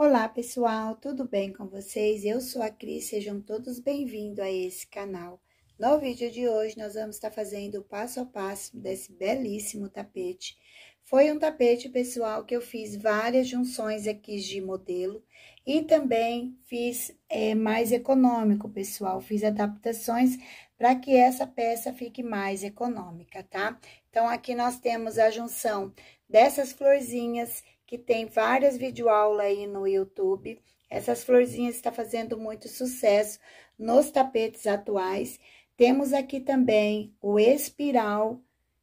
Olá pessoal, tudo bem com vocês? Eu sou a Cris, sejam todos bem-vindos a esse canal. No vídeo de hoje nós vamos estar fazendo o passo a passo desse belíssimo tapete. Foi um tapete, pessoal, que eu fiz várias junções aqui de modelo e também fiz é, mais econômico, pessoal. Fiz adaptações para que essa peça fique mais econômica, tá? Então, aqui nós temos a junção dessas florzinhas que tem várias videoaulas aí no YouTube. Essas florzinhas está fazendo muito sucesso nos tapetes atuais. Temos aqui também o espiral,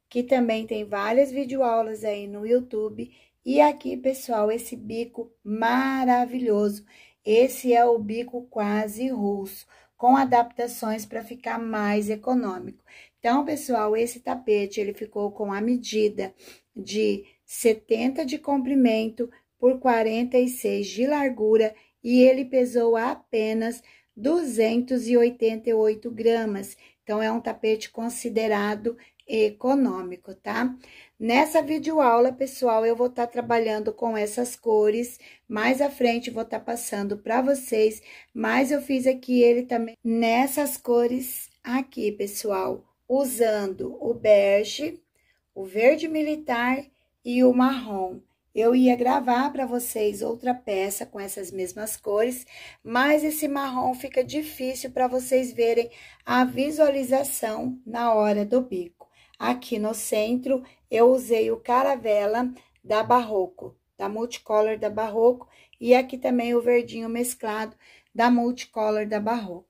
que também tem várias videoaulas aí no YouTube. E aqui, pessoal, esse bico maravilhoso. Esse é o bico quase russo, com adaptações para ficar mais econômico. Então, pessoal, esse tapete, ele ficou com a medida de 70 de comprimento por 46 de largura e ele pesou apenas 288 gramas. Então, é um tapete considerado econômico, tá? Nessa videoaula, pessoal, eu vou estar tá trabalhando com essas cores. Mais à frente, vou estar tá passando para vocês. Mas eu fiz aqui ele também nessas cores aqui, pessoal. Usando o bege, o verde militar e o marrom. Eu ia gravar para vocês outra peça com essas mesmas cores, mas esse marrom fica difícil para vocês verem a visualização na hora do bico. Aqui no centro, eu usei o caravela da Barroco, da Multicolor da Barroco, e aqui também o verdinho mesclado da Multicolor da Barroco.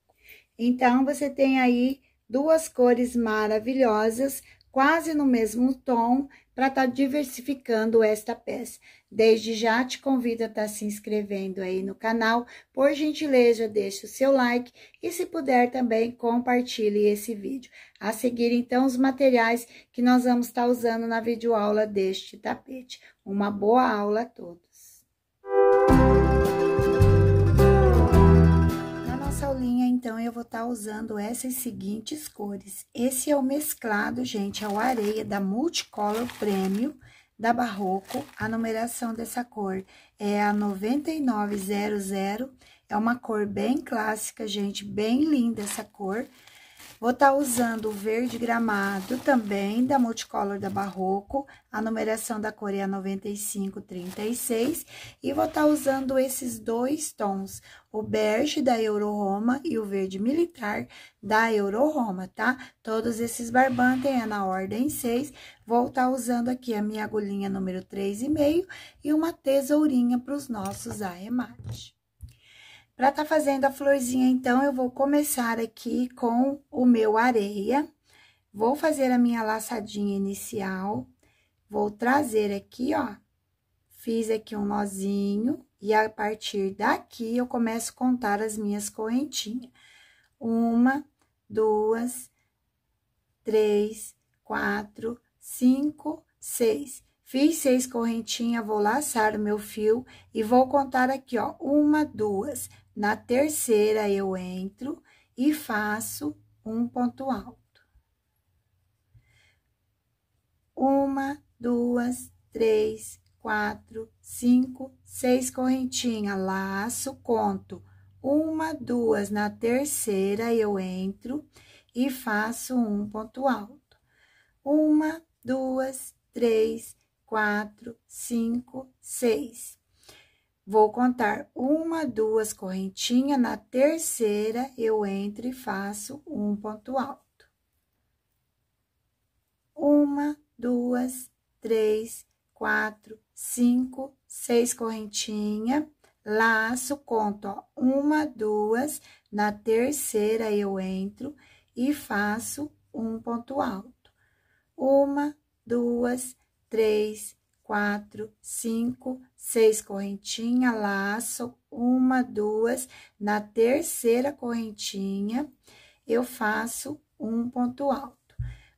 Então, você tem aí duas cores maravilhosas, quase no mesmo tom, para estar tá diversificando esta peça. Desde já te convido a estar tá se inscrevendo aí no canal. Por gentileza, deixe o seu like e, se puder, também compartilhe esse vídeo. A seguir, então, os materiais que nós vamos estar tá usando na videoaula deste tapete. Uma boa aula a todos! nossa aulinha, então, eu vou estar tá usando essas seguintes cores. Esse é o mesclado, gente, é o areia da Multicolor Premium da Barroco. A numeração dessa cor é a 9900. É uma cor bem clássica, gente, bem linda essa cor. Vou estar tá usando o verde gramado também, da Multicolor da Barroco. A numeração da cor é 9536. E vou estar tá usando esses dois tons, o bege da Euro Roma e o verde militar da Euro Roma, tá? Todos esses barbantes é na ordem 6. Vou estar tá usando aqui a minha agulhinha número 3,5 e uma tesourinha para os nossos arremates. Para tá fazendo a florzinha, então, eu vou começar aqui com o meu areia. Vou fazer a minha laçadinha inicial, vou trazer aqui, ó, fiz aqui um nozinho, e a partir daqui, eu começo a contar as minhas correntinhas. Uma, duas, três, quatro, cinco, seis. Fiz seis correntinhas, vou laçar o meu fio e vou contar aqui, ó, uma, duas, na terceira, eu entro e faço um ponto alto. Uma, duas, três, quatro, cinco, seis correntinhas. laço, conto. Uma, duas, na terceira eu entro e faço um ponto alto. Uma, duas, três, quatro, cinco, seis. Vou contar uma, duas correntinhas, na terceira eu entro e faço um ponto alto. Uma, duas, três, quatro, cinco, seis correntinhas, laço, conto, ó, uma, duas, na terceira eu entro e faço um ponto alto. Uma, duas, três, quatro, cinco, seis correntinha, laço, uma, duas. Na terceira correntinha, eu faço um ponto alto.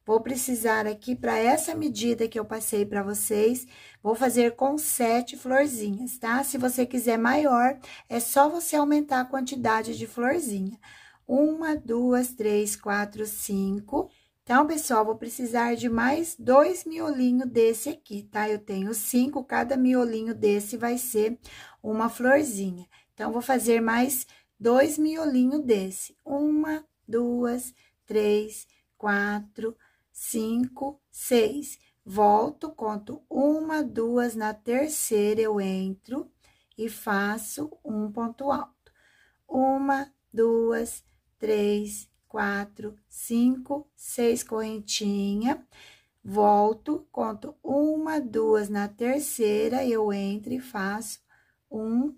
Vou precisar aqui, para essa medida que eu passei para vocês, vou fazer com sete florzinhas, tá? Se você quiser maior, é só você aumentar a quantidade de florzinha. Uma, duas, três, quatro, cinco então, pessoal, vou precisar de mais dois miolinhos desse aqui, tá? Eu tenho cinco, cada miolinho desse vai ser uma florzinha. Então, vou fazer mais dois miolinhos desse. Uma, duas, três, quatro, cinco, seis. Volto, conto uma, duas, na terceira eu entro e faço um ponto alto. Uma, duas, três, quatro, cinco, seis correntinha. Volto, conto uma, duas na terceira, eu entro e faço um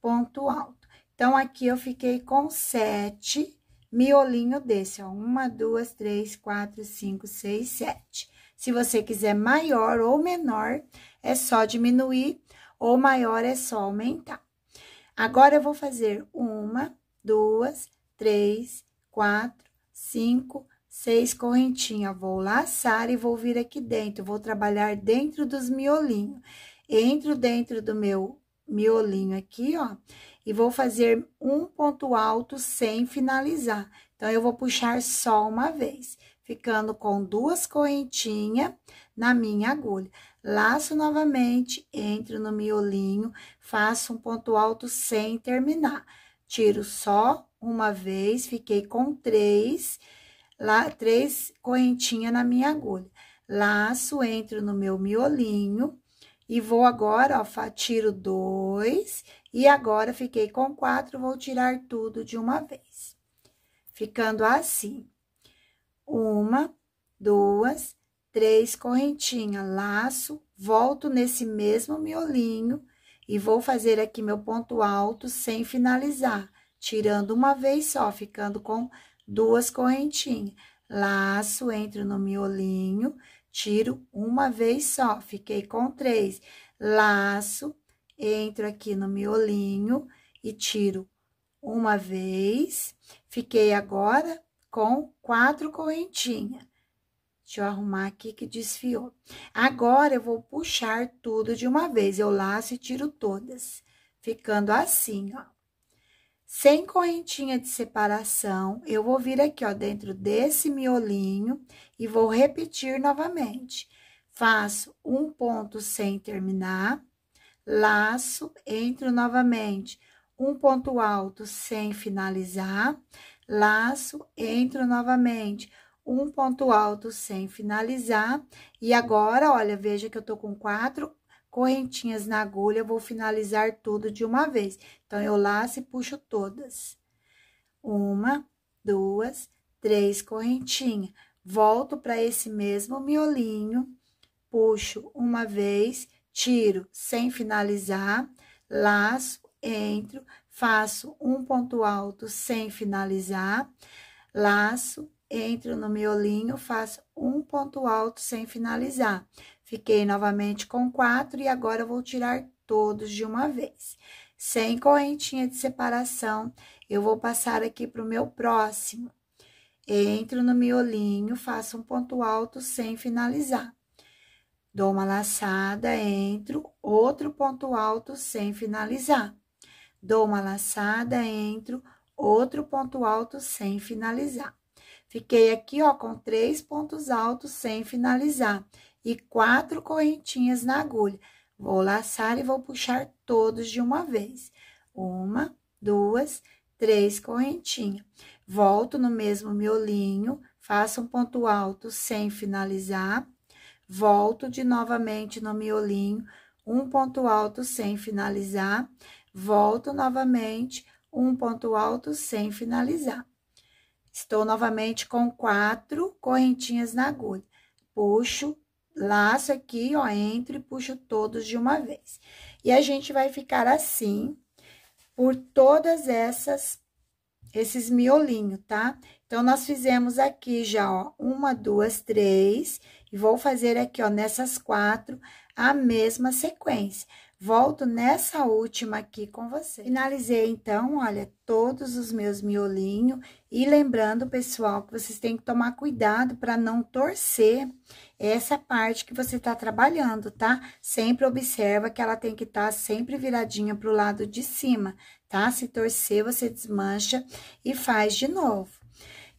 ponto alto. Então, aqui eu fiquei com sete miolinho desse, ó. Uma, duas, três, quatro, cinco, seis, sete. Se você quiser maior ou menor, é só diminuir, ou maior é só aumentar. Agora, eu vou fazer uma, duas, três, quatro, cinco, seis correntinhas. Vou laçar e vou vir aqui dentro, vou trabalhar dentro dos miolinhos. Entro dentro do meu miolinho aqui, ó, e vou fazer um ponto alto sem finalizar. Então, eu vou puxar só uma vez, ficando com duas correntinhas na minha agulha. Laço novamente, entro no miolinho, faço um ponto alto sem terminar tiro só uma vez, fiquei com três, lá, três correntinhas na minha agulha. Laço, entro no meu miolinho e vou agora, ó, tiro dois, e agora fiquei com quatro, vou tirar tudo de uma vez. Ficando assim. Uma, duas, três correntinhas, laço, volto nesse mesmo miolinho e vou fazer aqui meu ponto alto sem finalizar, tirando uma vez só, ficando com duas correntinhas. Laço, entro no miolinho, tiro uma vez só, fiquei com três. Laço, entro aqui no miolinho e tiro uma vez. Fiquei agora com quatro correntinhas. Deixa eu arrumar aqui que desfiou. Agora, eu vou puxar tudo de uma vez. Eu laço e tiro todas. Ficando assim, ó. Sem correntinha de separação, eu vou vir aqui, ó, dentro desse miolinho e vou repetir novamente. Faço um ponto sem terminar, laço, entro novamente, um ponto alto sem finalizar, laço, entro novamente, um ponto alto sem finalizar. E agora, olha, veja que eu tô com quatro correntinhas na agulha, vou finalizar tudo de uma vez. Então, eu laço e puxo todas. Uma, duas, três correntinhas. Volto para esse mesmo miolinho, puxo uma vez, tiro sem finalizar, laço, entro, faço um ponto alto sem finalizar, laço, entro no miolinho, faço um ponto alto sem finalizar. Fiquei novamente com quatro e agora vou tirar todos de uma vez. Sem correntinha de separação, eu vou passar aqui para o meu próximo. Entro no miolinho, faço um ponto alto sem finalizar. Dou uma laçada, entro, outro ponto alto sem finalizar. Dou uma laçada, entro, outro ponto alto sem finalizar. Fiquei aqui, ó, com três pontos altos sem finalizar e quatro correntinhas na agulha. Vou laçar e vou puxar todos de uma vez. Uma, duas, três correntinhas. Volto no mesmo miolinho, faço um ponto alto sem finalizar. Volto de novamente no miolinho, um ponto alto sem finalizar. Volto novamente, um ponto alto sem finalizar. Estou novamente com quatro correntinhas na agulha. Puxo, laço aqui, ó, entro e puxo todos de uma vez. E a gente vai ficar assim por todas essas, esses miolinhos, tá? Então, nós fizemos aqui já, ó, uma, duas, três, e vou fazer aqui, ó, nessas quatro, a mesma sequência. Volto nessa última aqui com você. Finalizei, então, olha, todos os meus miolinhos. E lembrando, pessoal, que vocês têm que tomar cuidado para não torcer essa parte que você tá trabalhando, tá? Sempre observa que ela tem que estar tá sempre viradinha pro lado de cima, tá? Se torcer, você desmancha e faz de novo.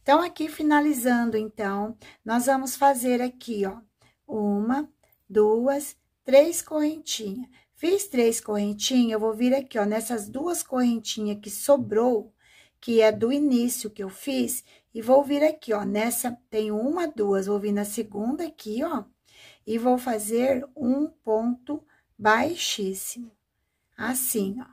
Então, aqui finalizando, então, nós vamos fazer aqui, ó, uma, duas, três correntinhas. Fiz três correntinhas, eu vou vir aqui, ó, nessas duas correntinhas que sobrou, que é do início que eu fiz, e vou vir aqui, ó, nessa, tenho uma, duas, vou vir na segunda aqui, ó, e vou fazer um ponto baixíssimo, assim, ó.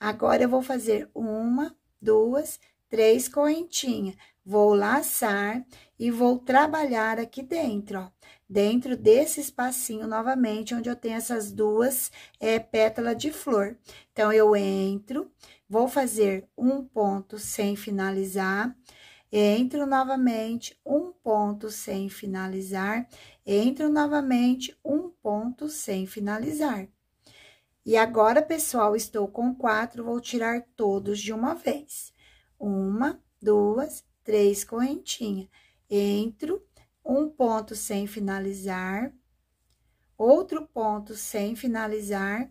Agora, eu vou fazer uma, duas, três correntinhas vou laçar e vou trabalhar aqui dentro, ó. Dentro desse espacinho novamente, onde eu tenho essas duas é, pétalas de flor. Então, eu entro, vou fazer um ponto sem finalizar, entro novamente, um ponto sem finalizar, entro novamente, um ponto sem finalizar. E agora, pessoal, estou com quatro, vou tirar todos de uma vez. Uma, duas, três correntinhas. Entro, um ponto sem finalizar, outro ponto sem finalizar,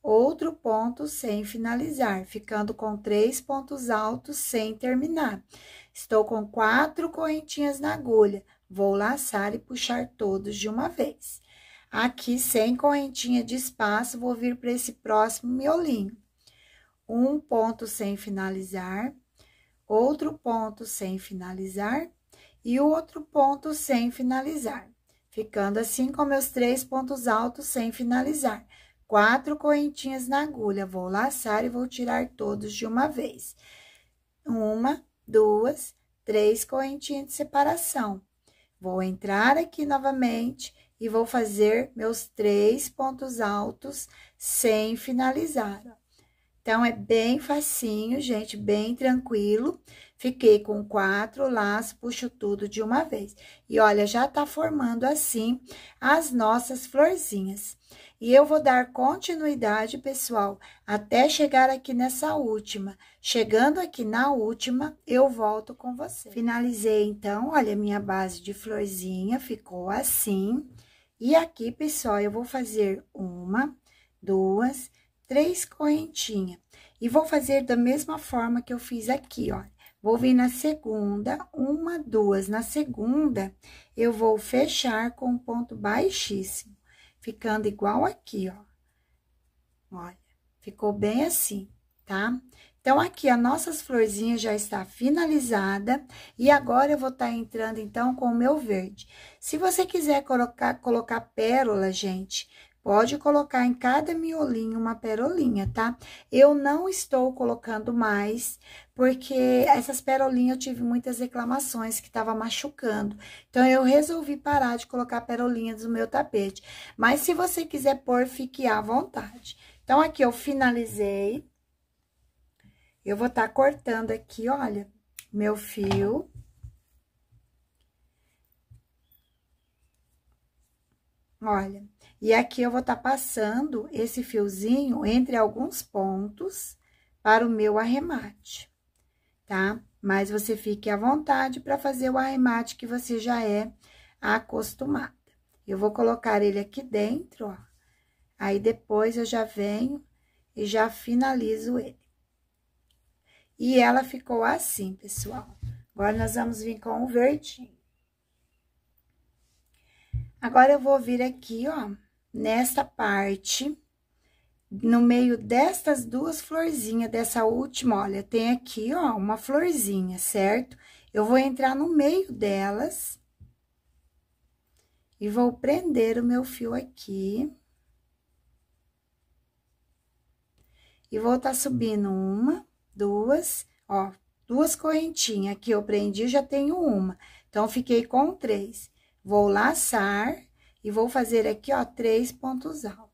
outro ponto sem finalizar, ficando com três pontos altos sem terminar. Estou com quatro correntinhas na agulha, vou laçar e puxar todos de uma vez. Aqui, sem correntinha de espaço, vou vir para esse próximo miolinho. Um ponto sem finalizar, outro ponto sem finalizar e outro ponto sem finalizar. Ficando assim com meus três pontos altos sem finalizar. Quatro correntinhas na agulha, vou laçar e vou tirar todos de uma vez. Uma, duas, três correntinhas de separação. Vou entrar aqui novamente e vou fazer meus três pontos altos sem finalizar. Então, é bem facinho, gente, bem tranquilo. Fiquei com quatro laços, puxo tudo de uma vez. E olha, já tá formando assim as nossas florzinhas. E eu vou dar continuidade, pessoal, até chegar aqui nessa última. Chegando aqui na última, eu volto com você. Finalizei, então, olha, minha base de florzinha ficou assim. E aqui, pessoal, eu vou fazer uma, duas, três correntinhas. E vou fazer da mesma forma que eu fiz aqui, ó. Vou vir na segunda, uma, duas. Na segunda, eu vou fechar com um ponto baixíssimo, ficando igual aqui, ó. Olha, ficou bem assim, tá? Então, aqui, a nossas florzinhas já está finalizada. E agora, eu vou estar tá entrando, então, com o meu verde. Se você quiser colocar, colocar pérola, gente, Pode colocar em cada miolinho uma perolinha, tá? Eu não estou colocando mais, porque essas perolinhas eu tive muitas reclamações que tava machucando. Então, eu resolvi parar de colocar perolinhas no meu tapete. Mas, se você quiser pôr, fique à vontade. Então, aqui eu finalizei. Eu vou estar tá cortando aqui, olha, meu fio. Olha. E aqui eu vou estar tá passando esse fiozinho entre alguns pontos para o meu arremate, tá? Mas você fique à vontade para fazer o arremate que você já é acostumada. Eu vou colocar ele aqui dentro, ó. Aí, depois, eu já venho e já finalizo ele. E ela ficou assim, pessoal. Agora, nós vamos vir com o verdinho. Agora, eu vou vir aqui, ó, nesta parte, no meio destas duas florzinhas, dessa última, olha, tem aqui, ó, uma florzinha, certo? Eu vou entrar no meio delas e vou prender o meu fio aqui. E vou tá subindo uma, duas, ó, duas correntinhas. que eu prendi, já tenho uma. Então, fiquei com três. Vou laçar e vou fazer aqui, ó, três pontos altos.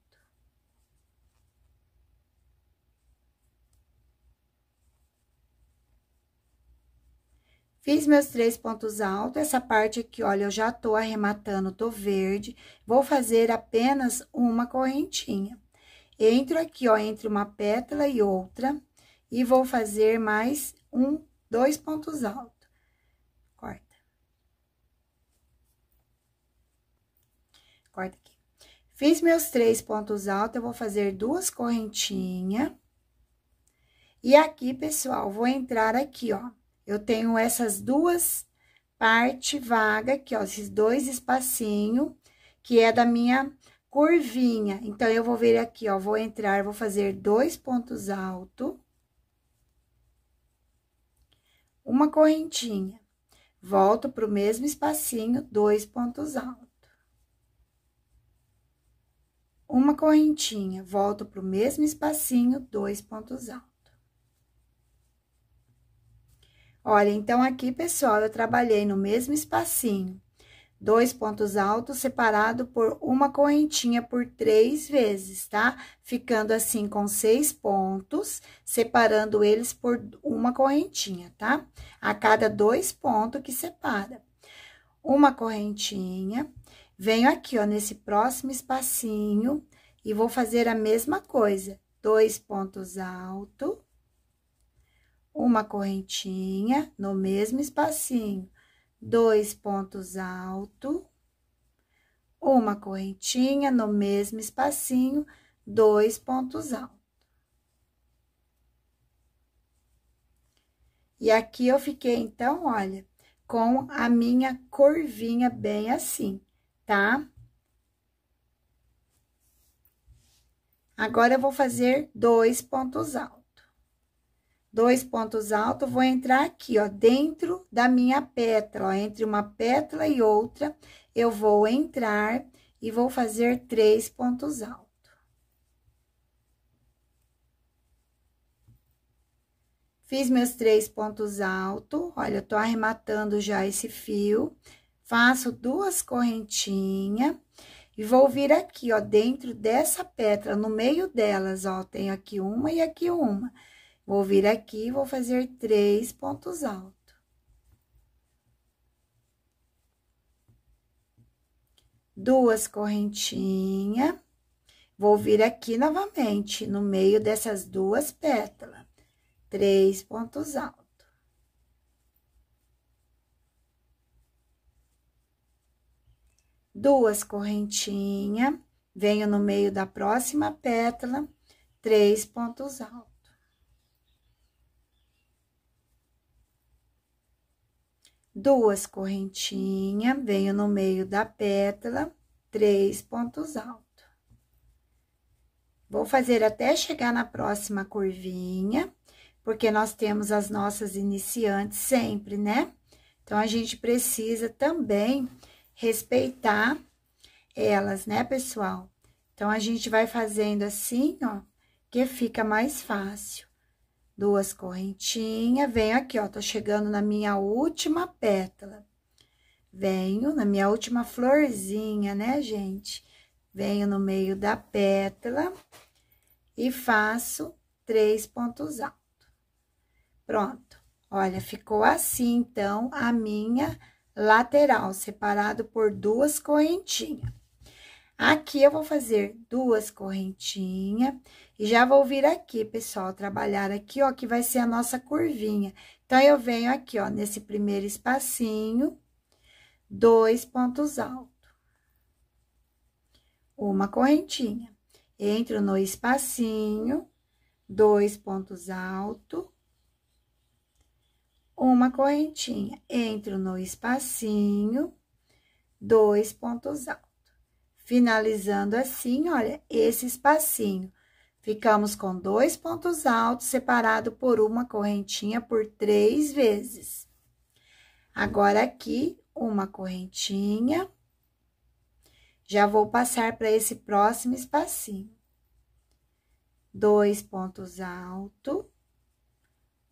Fiz meus três pontos altos, essa parte aqui, olha, eu já tô arrematando, tô verde. Vou fazer apenas uma correntinha. Entro aqui, ó, entre uma pétala e outra, e vou fazer mais um, dois pontos altos. corta aqui. Fiz meus três pontos altos, eu vou fazer duas correntinhas. E aqui, pessoal, vou entrar aqui, ó. Eu tenho essas duas parte vaga aqui, ó, esses dois espacinho, que é da minha curvinha. Então, eu vou vir aqui, ó, vou entrar, vou fazer dois pontos altos. Uma correntinha. Volto pro mesmo espacinho, dois pontos altos uma correntinha, volto para o mesmo espacinho, dois pontos altos. Olha, então, aqui, pessoal, eu trabalhei no mesmo espacinho, dois pontos altos separado por uma correntinha por três vezes, tá? Ficando assim com seis pontos, separando eles por uma correntinha, tá? A cada dois pontos que separa. Uma correntinha, Venho aqui, ó, nesse próximo espacinho e vou fazer a mesma coisa. Dois pontos altos, uma correntinha no mesmo espacinho. Dois pontos altos, uma correntinha no mesmo espacinho, dois pontos altos. E aqui eu fiquei, então, olha, com a minha corvinha bem assim tá? Agora, eu vou fazer dois pontos altos. Dois pontos altos, vou entrar aqui, ó, dentro da minha pétala, ó, entre uma pétala e outra, eu vou entrar e vou fazer três pontos altos. Fiz meus três pontos altos, olha, eu tô arrematando já esse fio, faço duas correntinhas e vou vir aqui, ó, dentro dessa pétala, no meio delas, ó, tenho aqui uma e aqui uma. Vou vir aqui e vou fazer três pontos altos. Duas correntinhas. Vou vir aqui novamente, no meio dessas duas pétalas. Três pontos altos. duas correntinhas, venho no meio da próxima pétala, três pontos altos. Duas correntinhas, venho no meio da pétala, três pontos altos. Vou fazer até chegar na próxima curvinha, porque nós temos as nossas iniciantes sempre, né? Então, a gente precisa também respeitar elas, né, pessoal? Então, a gente vai fazendo assim, ó, que fica mais fácil. Duas correntinhas, venho aqui, ó, tô chegando na minha última pétala. Venho na minha última florzinha, né, gente? Venho no meio da pétala e faço três pontos altos. Pronto. Olha, ficou assim, então, a minha lateral, separado por duas correntinhas. Aqui eu vou fazer duas correntinhas e já vou vir aqui, pessoal, trabalhar aqui, ó, que vai ser a nossa curvinha. Então, eu venho aqui, ó, nesse primeiro espacinho, dois pontos altos. Uma correntinha. Entro no espacinho, dois pontos altos uma correntinha. Entro no espacinho, dois pontos altos. Finalizando assim, olha, esse espacinho. Ficamos com dois pontos altos, separado por uma correntinha por três vezes. Agora, aqui, uma correntinha. Já vou passar para esse próximo espacinho. Dois pontos altos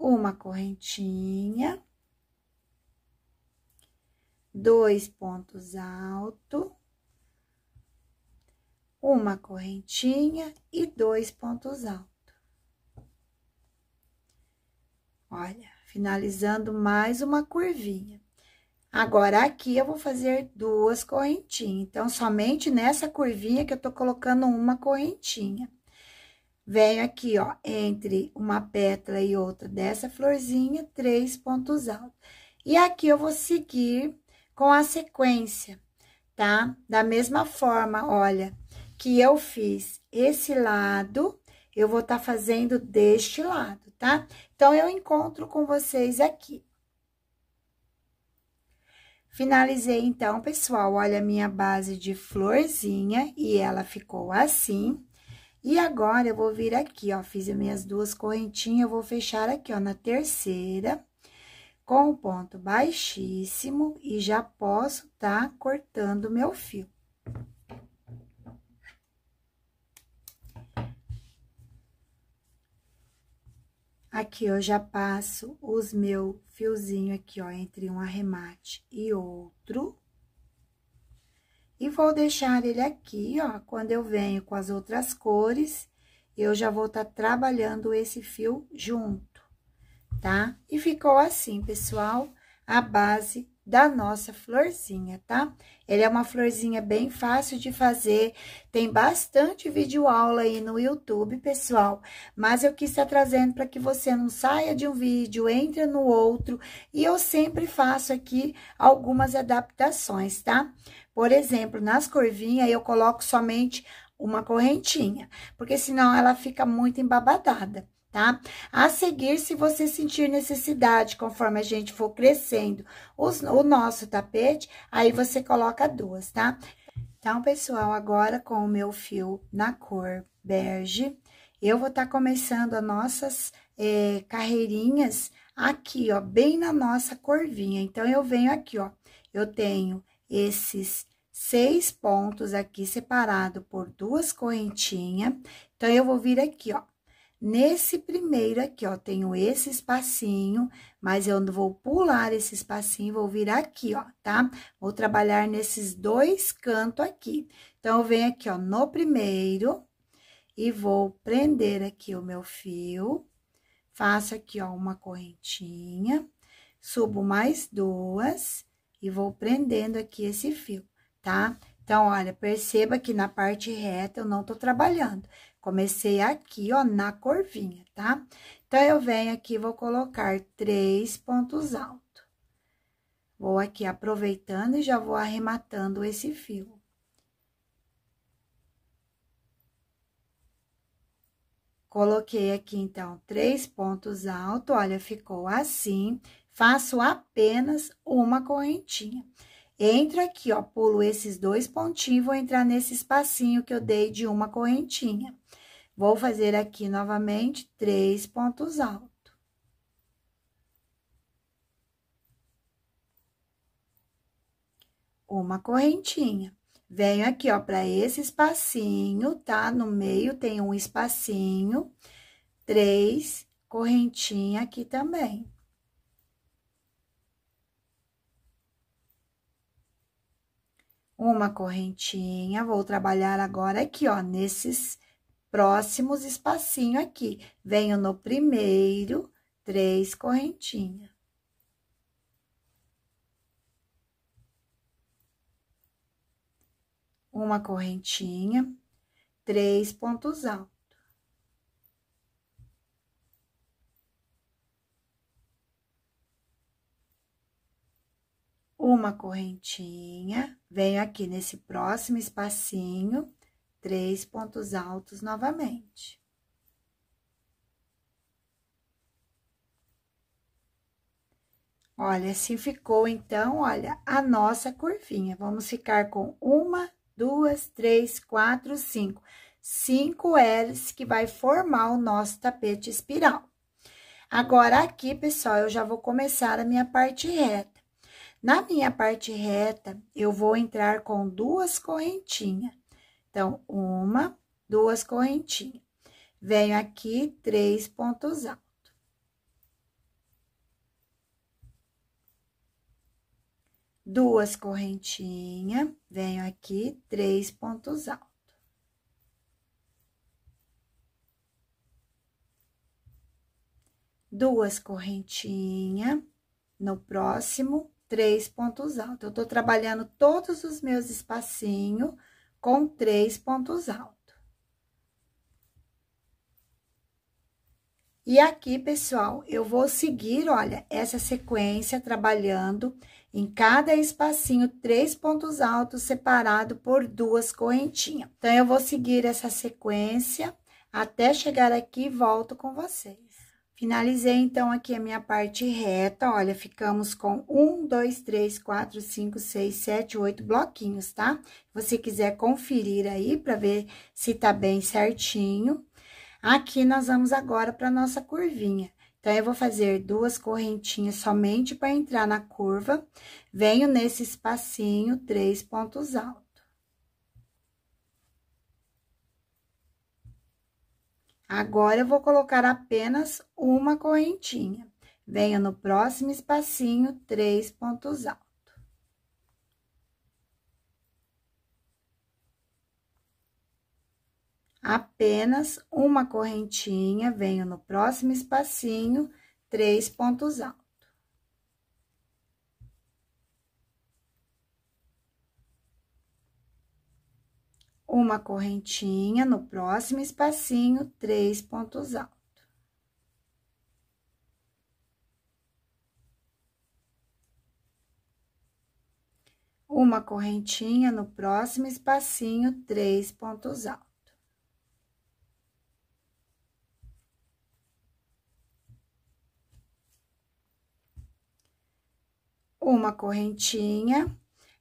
uma correntinha, dois pontos altos, uma correntinha e dois pontos altos. Olha, finalizando mais uma curvinha. Agora, aqui eu vou fazer duas correntinhas. Então, somente nessa curvinha que eu tô colocando uma correntinha. Venho aqui, ó, entre uma pétala e outra dessa florzinha, três pontos altos. E aqui eu vou seguir com a sequência, tá? Da mesma forma, olha, que eu fiz esse lado, eu vou tá fazendo deste lado, tá? Então, eu encontro com vocês aqui. Finalizei, então, pessoal, olha a minha base de florzinha e ela ficou assim. E agora, eu vou vir aqui, ó, fiz as minhas duas correntinhas, eu vou fechar aqui, ó, na terceira, com o ponto baixíssimo, e já posso tá cortando meu fio. Aqui, eu já passo os meu fiozinho aqui, ó, entre um arremate e outro. E vou deixar ele aqui, ó, quando eu venho com as outras cores, eu já vou estar tá trabalhando esse fio junto, tá? E ficou assim, pessoal, a base da nossa florzinha, tá? Ele é uma florzinha bem fácil de fazer, tem bastante vídeo aula aí no YouTube, pessoal, mas eu quis estar tá trazendo para que você não saia de um vídeo, entre no outro, e eu sempre faço aqui algumas adaptações, tá? Por exemplo, nas curvinhas eu coloco somente uma correntinha, porque senão ela fica muito embabadada, tá? A seguir, se você sentir necessidade, conforme a gente for crescendo os, o nosso tapete, aí você coloca duas, tá? Então, pessoal, agora com o meu fio na cor bege, eu vou estar tá começando as nossas é, carreirinhas aqui, ó, bem na nossa corvinha. Então, eu venho aqui, ó, eu tenho esses seis pontos aqui separado por duas correntinhas. Então, eu vou vir aqui, ó. Nesse primeiro aqui, ó, tenho esse espacinho, mas eu vou pular esse espacinho, vou vir aqui, ó, tá? Vou trabalhar nesses dois cantos aqui. Então, eu venho aqui, ó, no primeiro e vou prender aqui o meu fio. Faço aqui, ó, uma correntinha, subo mais duas e vou prendendo aqui esse fio, tá? Então, olha, perceba que na parte reta eu não tô trabalhando. Comecei aqui, ó, na corvinha, tá? Então, eu venho aqui vou colocar três pontos altos. Vou aqui aproveitando e já vou arrematando esse fio. Coloquei aqui, então, três pontos altos, olha, ficou assim faço apenas uma correntinha. Entro aqui, ó, pulo esses dois pontinhos, vou entrar nesse espacinho que eu dei de uma correntinha. Vou fazer aqui novamente três pontos altos. Uma correntinha. Venho aqui, ó, para esse espacinho, tá? No meio tem um espacinho, três correntinha aqui também. uma correntinha, vou trabalhar agora aqui, ó, nesses próximos espacinho aqui. Venho no primeiro, três correntinhas. Uma correntinha, três pontos altos. uma correntinha, venho aqui nesse próximo espacinho, três pontos altos novamente. Olha, se assim ficou, então, olha, a nossa curvinha. Vamos ficar com uma, duas, três, quatro, cinco. Cinco L's que vai formar o nosso tapete espiral. Agora, aqui, pessoal, eu já vou começar a minha parte reta. Na minha parte reta, eu vou entrar com duas correntinhas. Então, uma, duas correntinhas. Venho aqui, três pontos altos. Duas correntinhas, venho aqui, três pontos altos. duas correntinhas no próximo três pontos altos. Eu tô trabalhando todos os meus espacinhos com três pontos altos. E aqui, pessoal, eu vou seguir, olha, essa sequência trabalhando em cada espacinho três pontos altos separado por duas correntinhas. Então, eu vou seguir essa sequência até chegar aqui e volto com vocês. Finalizei, então, aqui a minha parte reta, olha, ficamos com um, dois, três, quatro, cinco, seis, sete, oito bloquinhos, tá? Se você quiser conferir aí para ver se tá bem certinho. Aqui nós vamos agora para nossa curvinha. Então, eu vou fazer duas correntinhas somente para entrar na curva. Venho nesse espacinho, três pontos altos. Agora, eu vou colocar apenas uma correntinha. Venho no próximo espacinho, três pontos altos. Apenas uma correntinha, venho no próximo espacinho, três pontos altos. uma correntinha no próximo espacinho, três pontos altos. Uma correntinha no próximo espacinho, três pontos altos. Uma correntinha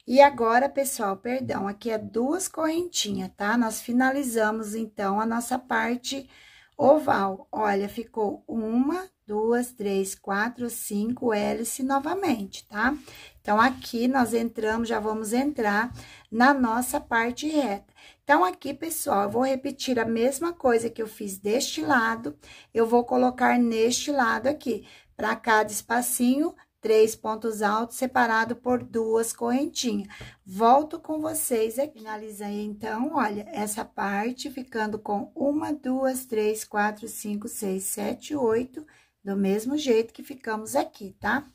e agora, pessoal, perdão, aqui é duas correntinhas, tá? Nós finalizamos, então, a nossa parte oval. Olha, ficou uma, duas, três, quatro, cinco hélice novamente, tá? Então, aqui nós entramos, já vamos entrar na nossa parte reta. Então, aqui, pessoal, eu vou repetir a mesma coisa que eu fiz deste lado, eu vou colocar neste lado aqui. Para cada espacinho, três pontos altos separado por duas correntinhas. Volto com vocês aqui. Finalizei, então, olha, essa parte ficando com uma, duas, três, quatro, cinco, seis, sete, oito, do mesmo jeito que ficamos aqui, tá?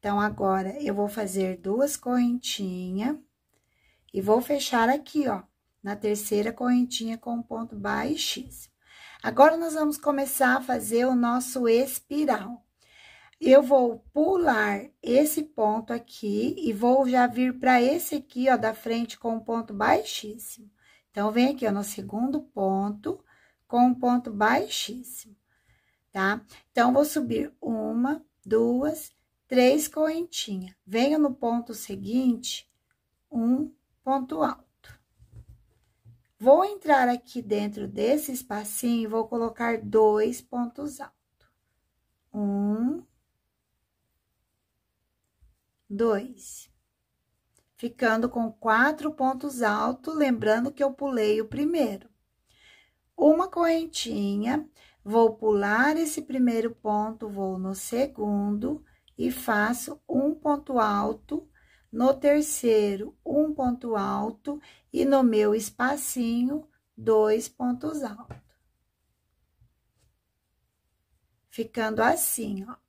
Então, agora, eu vou fazer duas correntinhas e vou fechar aqui, ó, na terceira correntinha com um ponto baixíssimo. Agora, nós vamos começar a fazer o nosso espiral. Eu vou pular esse ponto aqui e vou já vir para esse aqui, ó, da frente com um ponto baixíssimo. Então, vem aqui, ó, no segundo ponto, com um ponto baixíssimo, tá? Então, vou subir uma, duas, três correntinhas. Venho no ponto seguinte, um ponto alto. Vou entrar aqui dentro desse espacinho e vou colocar dois pontos altos. Um, dois. Ficando com quatro pontos altos, lembrando que eu pulei o primeiro. Uma correntinha, vou pular esse primeiro ponto, vou no segundo e faço um ponto alto, no terceiro, um ponto alto e no meu espacinho, dois pontos altos. Ficando assim, ó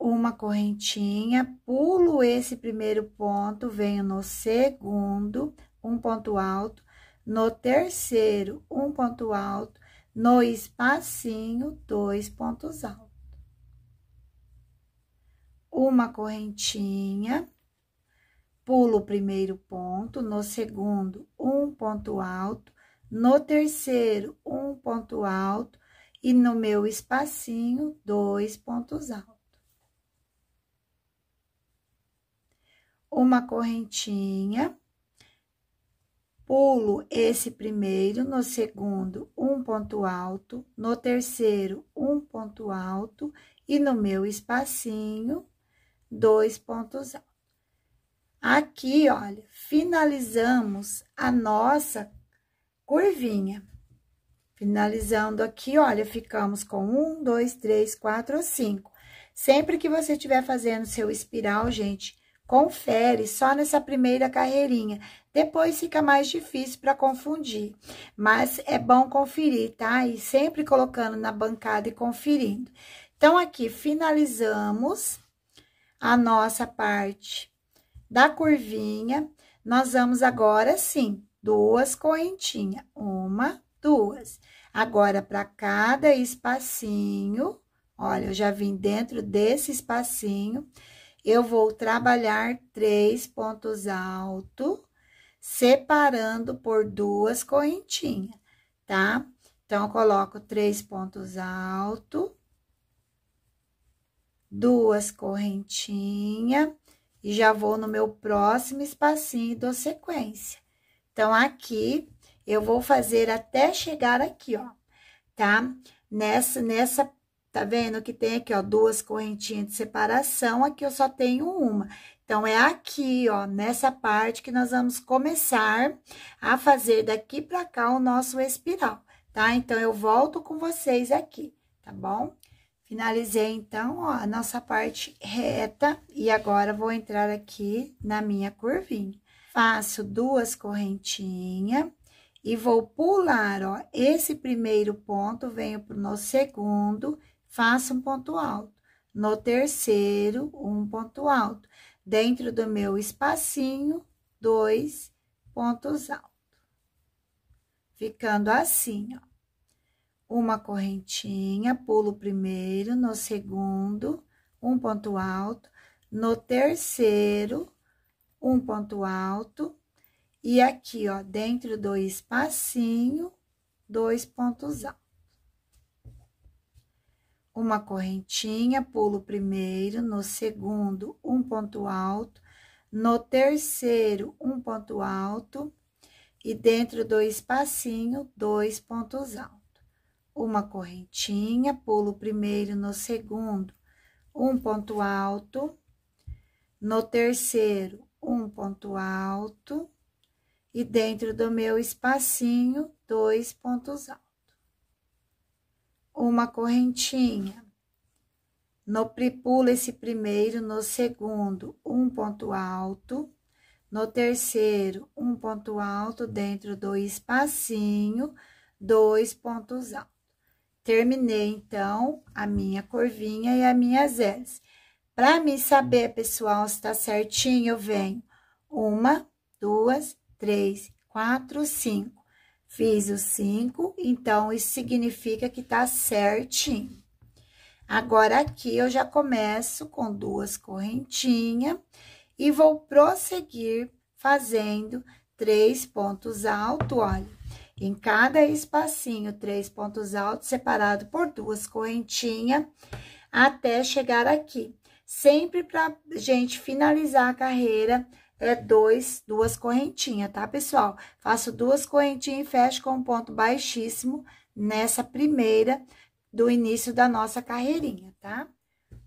uma correntinha, pulo esse primeiro ponto, venho no segundo, um ponto alto, no terceiro, um ponto alto, no espacinho, dois pontos altos. Uma correntinha, pulo o primeiro ponto, no segundo, um ponto alto, no terceiro, um ponto alto, e no meu espacinho, dois pontos altos. uma correntinha, pulo esse primeiro, no segundo, um ponto alto, no terceiro, um ponto alto, e no meu espacinho, dois pontos altos. Aqui, olha, finalizamos a nossa curvinha. Finalizando aqui, olha, ficamos com um, dois, três, quatro, cinco. Sempre que você estiver fazendo seu espiral, gente, confere só nessa primeira carreirinha. Depois fica mais difícil para confundir, mas é bom conferir, tá? E sempre colocando na bancada e conferindo. Então, aqui finalizamos a nossa parte da curvinha. Nós vamos agora, sim, duas correntinhas. Uma, duas. Agora, para cada espacinho, olha, eu já vim dentro desse espacinho eu vou trabalhar três pontos altos, separando por duas correntinhas, tá? Então, coloco três pontos altos, duas correntinhas, e já vou no meu próximo espacinho do sequência. Então, aqui, eu vou fazer até chegar aqui, ó, tá? Nessa, nessa Tá vendo que tem aqui, ó, duas correntinhas de separação, aqui eu só tenho uma. Então, é aqui, ó, nessa parte que nós vamos começar a fazer daqui pra cá o nosso espiral, tá? Então, eu volto com vocês aqui, tá bom? Finalizei, então, ó, a nossa parte reta e agora vou entrar aqui na minha curvinha. Faço duas correntinhas e vou pular, ó, esse primeiro ponto, venho pro nosso segundo faça um ponto alto. No terceiro, um ponto alto. Dentro do meu espacinho, dois pontos altos. Ficando assim, ó. Uma correntinha, pulo primeiro, no segundo, um ponto alto. No terceiro, um ponto alto. E aqui, ó, dentro do espacinho, dois pontos altos uma correntinha, pulo primeiro, no segundo, um ponto alto, no terceiro, um ponto alto, e dentro do espacinho, dois pontos altos. Uma correntinha, pulo primeiro, no segundo, um ponto alto, no terceiro, um ponto alto, e dentro do meu espacinho, dois pontos altos uma correntinha. No pula esse primeiro, no segundo, um ponto alto, no terceiro, um ponto alto dentro do espacinho, dois pontos altos. Terminei, então, a minha curvinha e a minha zeros. Para me saber, pessoal, se tá certinho, eu venho uma, duas, três, quatro, cinco. Fiz o cinco, então, isso significa que tá certinho. Agora, aqui, eu já começo com duas correntinhas e vou prosseguir fazendo três pontos altos, olha. Em cada espacinho, três pontos altos, separado por duas correntinhas, até chegar aqui. Sempre pra gente finalizar a carreira é dois, duas correntinhas, tá, pessoal? Faço duas correntinhas e fecho com um ponto baixíssimo nessa primeira do início da nossa carreirinha, tá?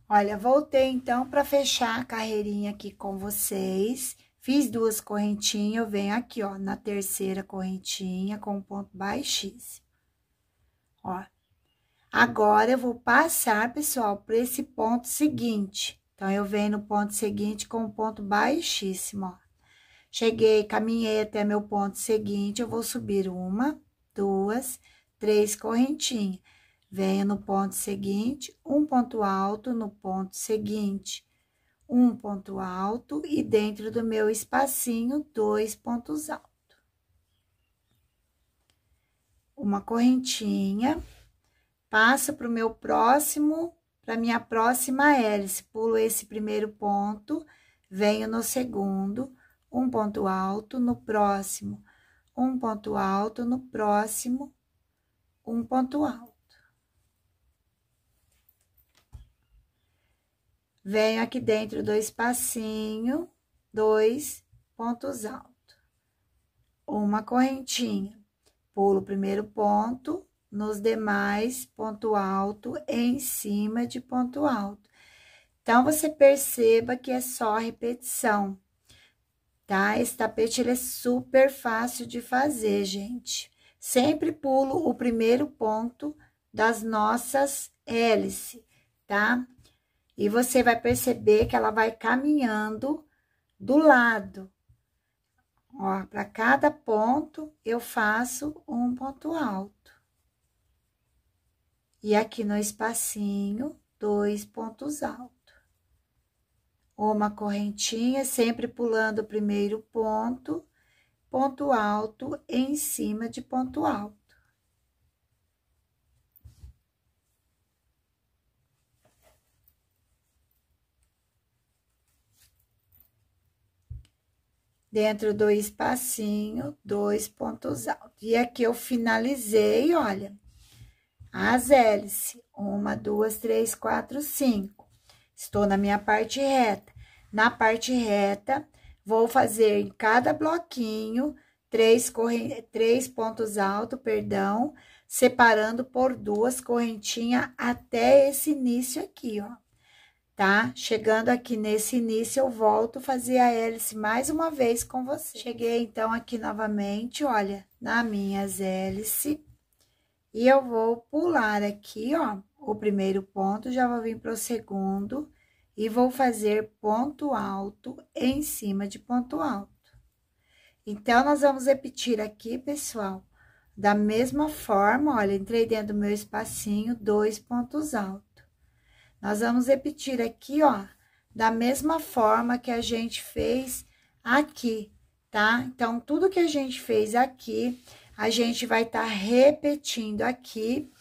Olha, voltei então para fechar a carreirinha aqui com vocês. Fiz duas correntinhas, eu venho aqui, ó, na terceira correntinha com um ponto baixíssimo. Ó. Agora, eu vou passar, pessoal, para esse ponto seguinte. Então, eu venho no ponto seguinte com um ponto baixíssimo, ó. Cheguei, caminhei até meu ponto seguinte, eu vou subir uma, duas, três correntinhas. Venho no ponto seguinte, um ponto alto no ponto seguinte, um ponto alto e dentro do meu espacinho, dois pontos altos. Uma correntinha, passo para o meu próximo para minha próxima hélice. Pulo esse primeiro ponto, venho no segundo, um ponto alto no próximo, um ponto alto no próximo, um ponto alto. Venho aqui dentro do espacinho, dois pontos altos. Uma correntinha. Pulo o primeiro ponto, nos demais ponto alto em cima de ponto alto. Então, você perceba que é só repetição, tá? Esse tapete, ele é super fácil de fazer, gente. Sempre pulo o primeiro ponto das nossas hélices, tá? E você vai perceber que ela vai caminhando do lado. Ó, para cada ponto, eu faço um ponto alto. E aqui no espacinho, dois pontos altos. Uma correntinha, sempre pulando o primeiro ponto, ponto alto em cima de ponto alto. dentro do espacinho, dois pontos altos. E aqui eu finalizei, olha, as hélices. Uma, duas, três, quatro, cinco. Estou na minha parte reta. Na parte reta, vou fazer em cada bloquinho três, três pontos altos, perdão, separando por duas correntinhas até esse início aqui, ó. Tá? Chegando aqui nesse início, eu volto fazer a hélice mais uma vez com você. Cheguei, então, aqui novamente, olha, na minhas hélices e eu vou pular aqui, ó, o primeiro ponto, já vou vir pro segundo e vou fazer ponto alto em cima de ponto alto. Então, nós vamos repetir aqui, pessoal, da mesma forma, olha, entrei dentro do meu espacinho, dois pontos altos. Nós vamos repetir aqui, ó, da mesma forma que a gente fez aqui, tá? Então, tudo que a gente fez aqui, a gente vai estar tá repetindo aqui.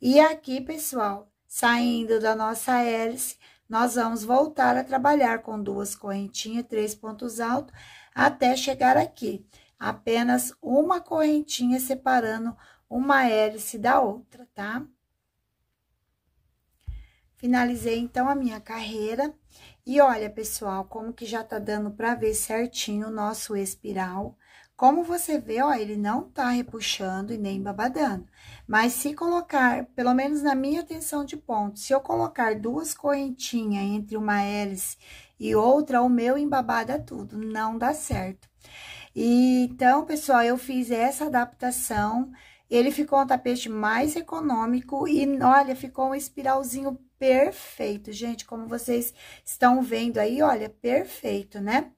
E aqui, pessoal, saindo da nossa hélice, nós vamos voltar a trabalhar com duas correntinhas, três pontos altos, até chegar aqui. Apenas uma correntinha separando uma hélice da outra, tá? Finalizei, então, a minha carreira. E olha, pessoal, como que já tá dando pra ver certinho o nosso espiral. Como você vê, ó, ele não tá repuxando e nem babadando. Mas se colocar, pelo menos na minha tensão de ponto, se eu colocar duas correntinhas entre uma hélice e outra, o meu embabada tudo, não dá certo. E, então, pessoal, eu fiz essa adaptação ele ficou um tapete mais econômico e, olha, ficou um espiralzinho perfeito, gente. Como vocês estão vendo aí, olha, perfeito, né?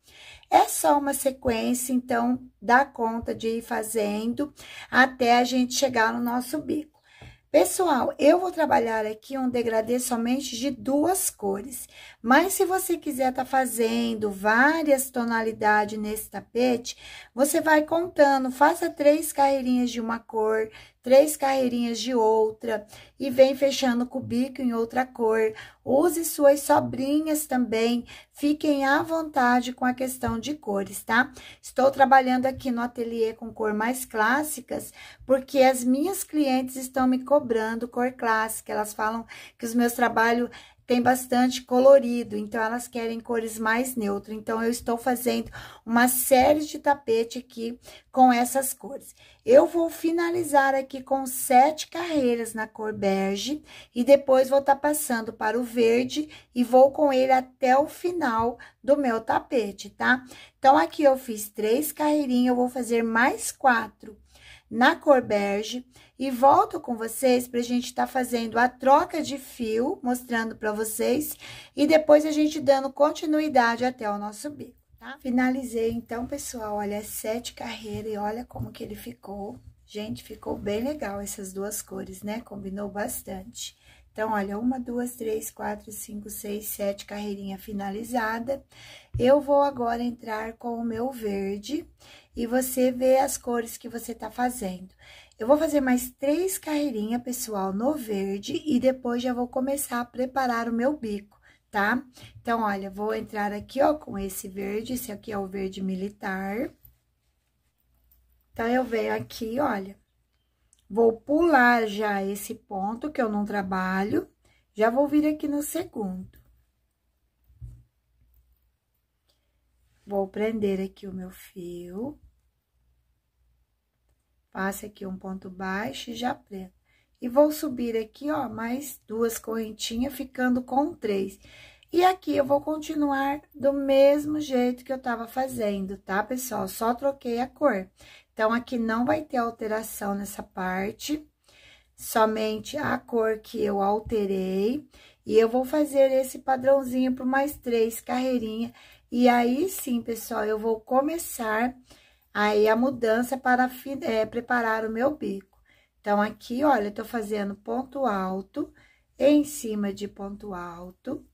É só uma sequência, então, dá conta de ir fazendo até a gente chegar no nosso bico. Pessoal, eu vou trabalhar aqui um degradê somente de duas cores. Mas se você quiser estar tá fazendo várias tonalidades nesse tapete, você vai contando, faça três carreirinhas de uma cor, três carreirinhas de outra e vem fechando o bico em outra cor. Use suas sobrinhas também, fiquem à vontade com a questão de cores, tá? Estou trabalhando aqui no ateliê com cor mais clássicas, porque as minhas clientes estão me cobrando cor clássica, elas falam que os meus trabalhos tem bastante colorido, então elas querem cores mais neutras. Então, eu estou fazendo uma série de tapete aqui com essas cores. Eu vou finalizar aqui com sete carreiras na cor bege e depois vou estar tá passando para o verde e vou com ele até o final do meu tapete, tá? Então, aqui eu fiz três carreirinhas, eu vou fazer mais quatro na cor bege e volto com vocês para a gente estar tá fazendo a troca de fio, mostrando para vocês, e depois a gente dando continuidade até o nosso bico, tá? Finalizei, então, pessoal, olha, é sete carreiras e olha como que ele ficou. Gente, ficou bem legal essas duas cores, né? Combinou bastante. Então, olha, uma, duas, três, quatro, cinco, seis, sete carreirinha finalizada. Eu vou agora entrar com o meu verde e você vê as cores que você tá fazendo. Eu vou fazer mais três carreirinhas, pessoal, no verde e depois já vou começar a preparar o meu bico, tá? Então, olha, vou entrar aqui, ó, com esse verde, esse aqui é o verde militar. Então, eu venho aqui, olha, vou pular já esse ponto que eu não trabalho, já vou vir aqui no segundo. Vou prender aqui o meu fio. Passe aqui um ponto baixo e já prendo. E vou subir aqui, ó, mais duas correntinhas, ficando com três. E aqui eu vou continuar do mesmo jeito que eu tava fazendo, tá, pessoal? Só troquei a cor. Então, aqui não vai ter alteração nessa parte, somente a cor que eu alterei. E eu vou fazer esse padrãozinho por mais três carreirinhas. E aí, sim, pessoal, eu vou começar Aí, a mudança é para é, preparar o meu bico. Então, aqui, olha, eu tô fazendo ponto alto em cima de ponto alto.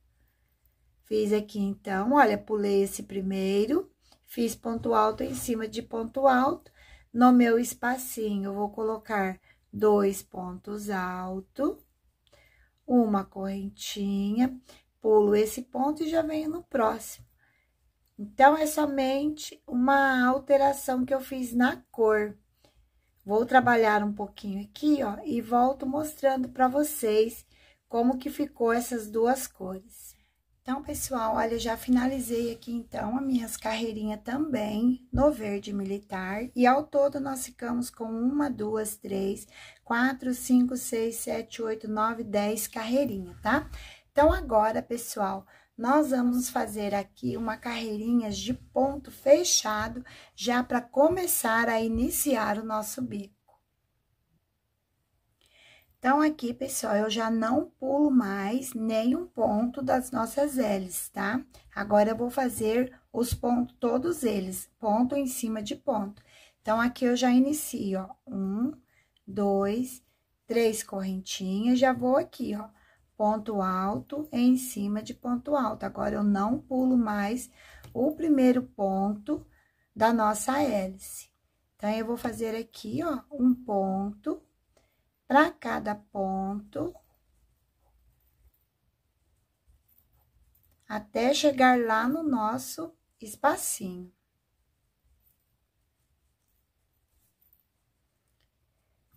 Fiz aqui, então, olha, pulei esse primeiro, fiz ponto alto em cima de ponto alto. No meu espacinho, eu vou colocar dois pontos altos, uma correntinha, pulo esse ponto e já venho no próximo. Então, é somente uma alteração que eu fiz na cor. Vou trabalhar um pouquinho aqui, ó, e volto mostrando para vocês como que ficou essas duas cores. Então, pessoal, olha, já finalizei aqui, então, as minhas carreirinhas também no verde militar. E ao todo, nós ficamos com uma, duas, três, quatro, cinco, seis, sete, oito, nove, dez carreirinhas, tá? Então, agora, pessoal, nós vamos fazer aqui uma carreirinha de ponto fechado, já para começar a iniciar o nosso bico. Então, aqui, pessoal, eu já não pulo mais nenhum ponto das nossas L's, tá? Agora, eu vou fazer os pontos, todos eles, ponto em cima de ponto. Então, aqui eu já inicio, ó, um, dois, três correntinhas, já vou aqui, ó, ponto alto em cima de ponto alto. Agora, eu não pulo mais o primeiro ponto da nossa hélice. Então, eu vou fazer aqui, ó, um ponto para cada ponto. Até chegar lá no nosso espacinho.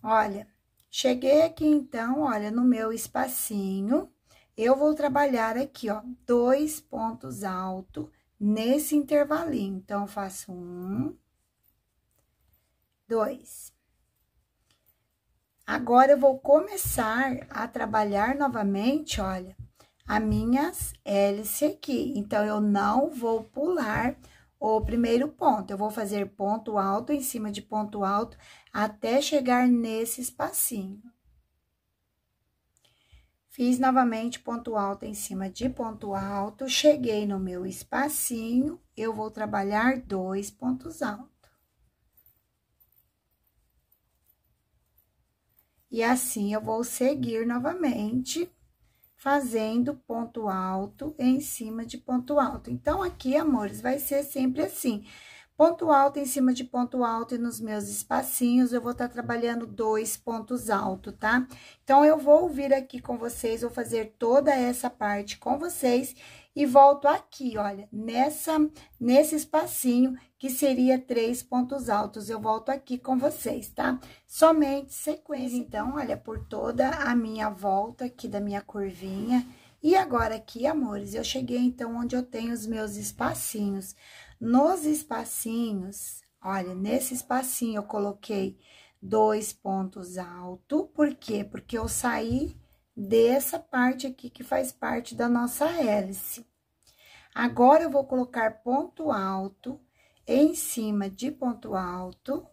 Olha, Cheguei aqui, então, olha, no meu espacinho, eu vou trabalhar aqui, ó, dois pontos altos nesse intervalinho. Então, faço um, dois. Agora, eu vou começar a trabalhar novamente, olha, a minhas hélices aqui. Então, eu não vou pular o primeiro ponto. Eu vou fazer ponto alto em cima de ponto alto até chegar nesse espacinho. Fiz novamente ponto alto em cima de ponto alto, cheguei no meu espacinho, eu vou trabalhar dois pontos altos. E assim, eu vou seguir novamente fazendo ponto alto em cima de ponto alto. Então, aqui, amores, vai ser sempre assim. Ponto alto em cima de ponto alto e nos meus espacinhos, eu vou estar tá trabalhando dois pontos altos, tá? Então, eu vou vir aqui com vocês, vou fazer toda essa parte com vocês e volto aqui, olha, nessa, nesse espacinho que seria três pontos altos, eu volto aqui com vocês, tá? Somente sequência, então, olha, por toda a minha volta aqui da minha curvinha. E agora aqui, amores, eu cheguei, então, onde eu tenho os meus espacinhos. Nos espacinhos, olha, nesse espacinho eu coloquei dois pontos altos. Por quê? Porque eu saí dessa parte aqui que faz parte da nossa hélice. Agora, eu vou colocar ponto alto em cima de ponto alto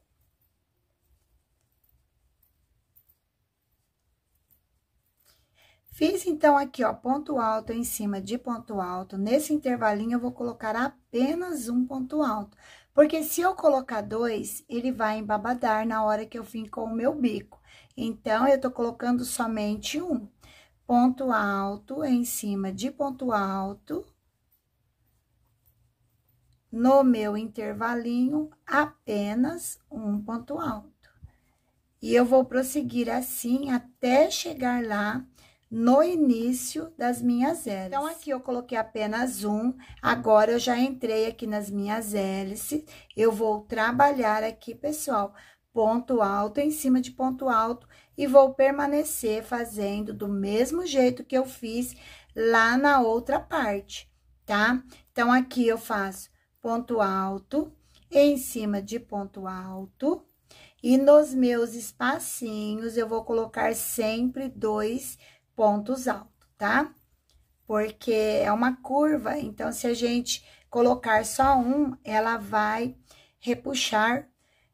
Fiz, então, aqui, ó, ponto alto em cima de ponto alto. Nesse intervalinho, eu vou colocar apenas um ponto alto. Porque se eu colocar dois, ele vai embabadar na hora que eu vim com o meu bico. Então, eu tô colocando somente um. Ponto alto em cima de ponto alto. No meu intervalinho, apenas um ponto alto. E eu vou prosseguir assim até chegar lá no início das minhas hélices. Então, aqui eu coloquei apenas um, agora eu já entrei aqui nas minhas hélices, eu vou trabalhar aqui, pessoal, ponto alto em cima de ponto alto e vou permanecer fazendo do mesmo jeito que eu fiz lá na outra parte, tá? Então, aqui eu faço ponto alto em cima de ponto alto e nos meus espacinhos eu vou colocar sempre dois pontos altos, tá? Porque é uma curva, então, se a gente colocar só um, ela vai repuxar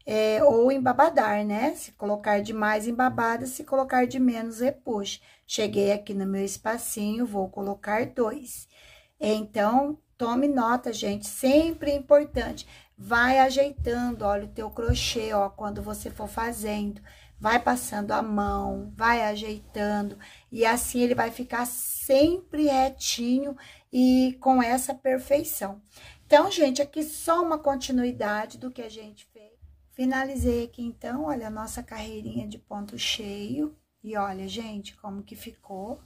é, ou embabadar, né? Se colocar demais, embabada, se colocar de menos, repuxa. Cheguei aqui no meu espacinho, vou colocar dois. Então, tome nota, gente, sempre importante. Vai ajeitando, olha, o teu crochê, ó, quando você for fazendo vai passando a mão, vai ajeitando, e assim ele vai ficar sempre retinho e com essa perfeição. Então, gente, aqui só uma continuidade do que a gente fez. Finalizei aqui, então, olha a nossa carreirinha de ponto cheio. E olha, gente, como que ficou,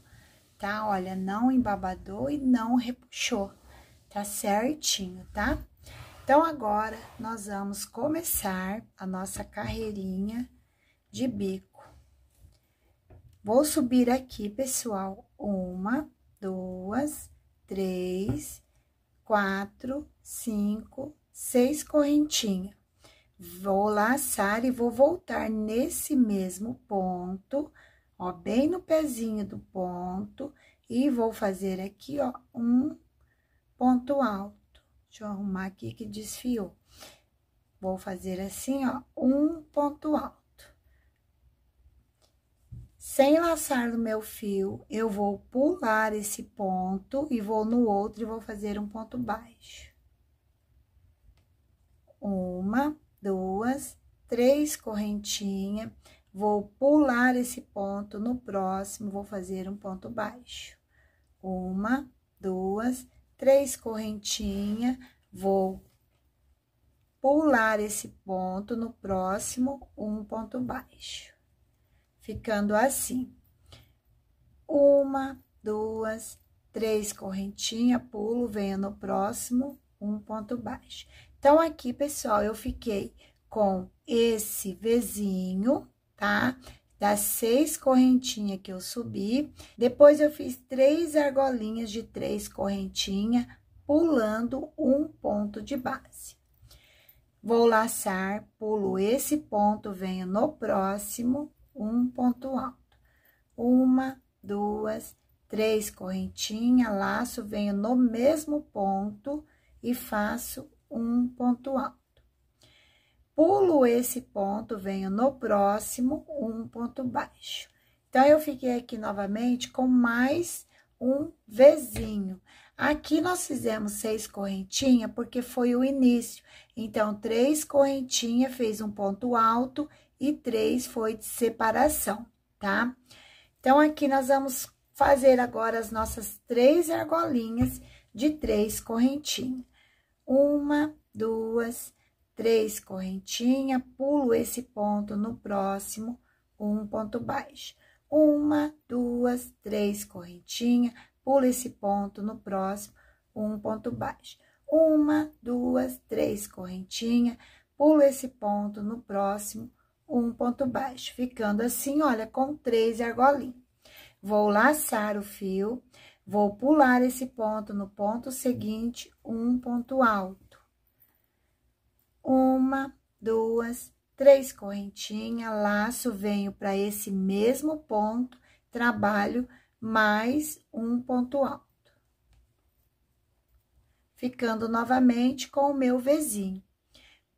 tá? Olha, não embabadou e não repuxou. Tá certinho, tá? Então, agora, nós vamos começar a nossa carreirinha de bico. Vou subir aqui, pessoal, uma, duas, três, quatro, cinco, seis correntinhas. Vou laçar e vou voltar nesse mesmo ponto, ó, bem no pezinho do ponto, e vou fazer aqui, ó, um ponto alto. Deixa eu arrumar aqui que desfiou. Vou fazer assim, ó, um ponto alto. Sem laçar no meu fio, eu vou pular esse ponto e vou no outro e vou fazer um ponto baixo. Uma, duas, três correntinhas, vou pular esse ponto, no próximo vou fazer um ponto baixo. Uma, duas, três correntinhas, vou pular esse ponto, no próximo um ponto baixo ficando assim. Uma, duas, três correntinha, pulo, venha no próximo, um ponto baixo. Então, aqui, pessoal, eu fiquei com esse vizinho, tá? Das seis correntinhas que eu subi, depois eu fiz três argolinhas de três correntinhas, pulando um ponto de base. Vou laçar, pulo esse ponto, venho no próximo, um ponto alto. Uma, duas, três correntinha, laço, venho no mesmo ponto e faço um ponto alto. Pulo esse ponto, venho no próximo, um ponto baixo. Então, eu fiquei aqui novamente com mais um vizinho. Aqui nós fizemos seis correntinhas porque foi o início. Então, três correntinhas, fez um ponto alto e três foi de separação, tá? Então, aqui nós vamos fazer agora as nossas três argolinhas de três correntinhas. Uma, duas, três correntinhas, pulo esse ponto no próximo, um ponto baixo. Uma, duas, três correntinhas, pulo esse ponto no próximo, um ponto baixo. Uma, duas, três correntinhas, pulo esse ponto no próximo, um ponto baixo, ficando assim, olha, com três argolinhas. Vou laçar o fio, vou pular esse ponto no ponto seguinte, um ponto alto. Uma, duas, três correntinhas, laço, venho para esse mesmo ponto, trabalho mais um ponto alto. Ficando novamente com o meu vizinho.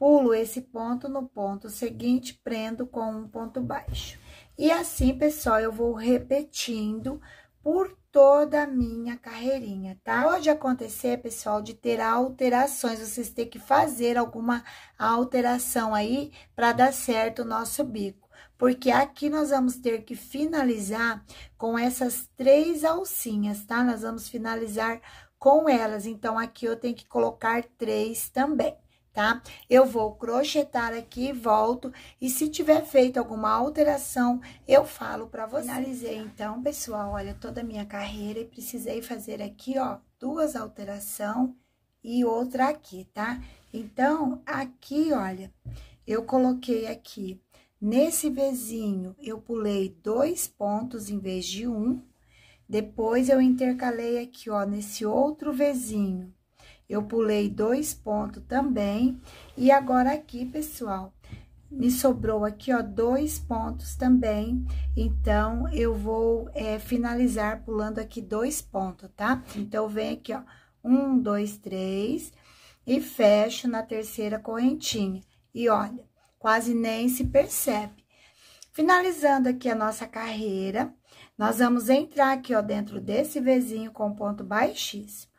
Pulo esse ponto no ponto seguinte, prendo com um ponto baixo. E assim, pessoal, eu vou repetindo por toda a minha carreirinha, tá? Pode acontecer, pessoal, de ter alterações, vocês têm que fazer alguma alteração aí para dar certo o nosso bico. Porque aqui nós vamos ter que finalizar com essas três alcinhas, tá? Nós vamos finalizar com elas, então aqui eu tenho que colocar três também tá? Eu vou crochetar aqui, volto, e se tiver feito alguma alteração, eu falo pra você. Finalizei, então, pessoal, olha, toda a minha carreira, e precisei fazer aqui, ó, duas alteração e outra aqui, tá? Então, aqui, olha, eu coloquei aqui, nesse vizinho, eu pulei dois pontos em vez de um, depois, eu intercalei aqui, ó, nesse outro vizinho, eu pulei dois pontos também. E agora aqui, pessoal, me sobrou aqui, ó, dois pontos também. Então, eu vou é, finalizar pulando aqui dois pontos, tá? Então, vem aqui, ó, um, dois, três, e fecho na terceira correntinha. E olha, quase nem se percebe. Finalizando aqui a nossa carreira, nós vamos entrar aqui, ó, dentro desse vizinho com ponto baixíssimo.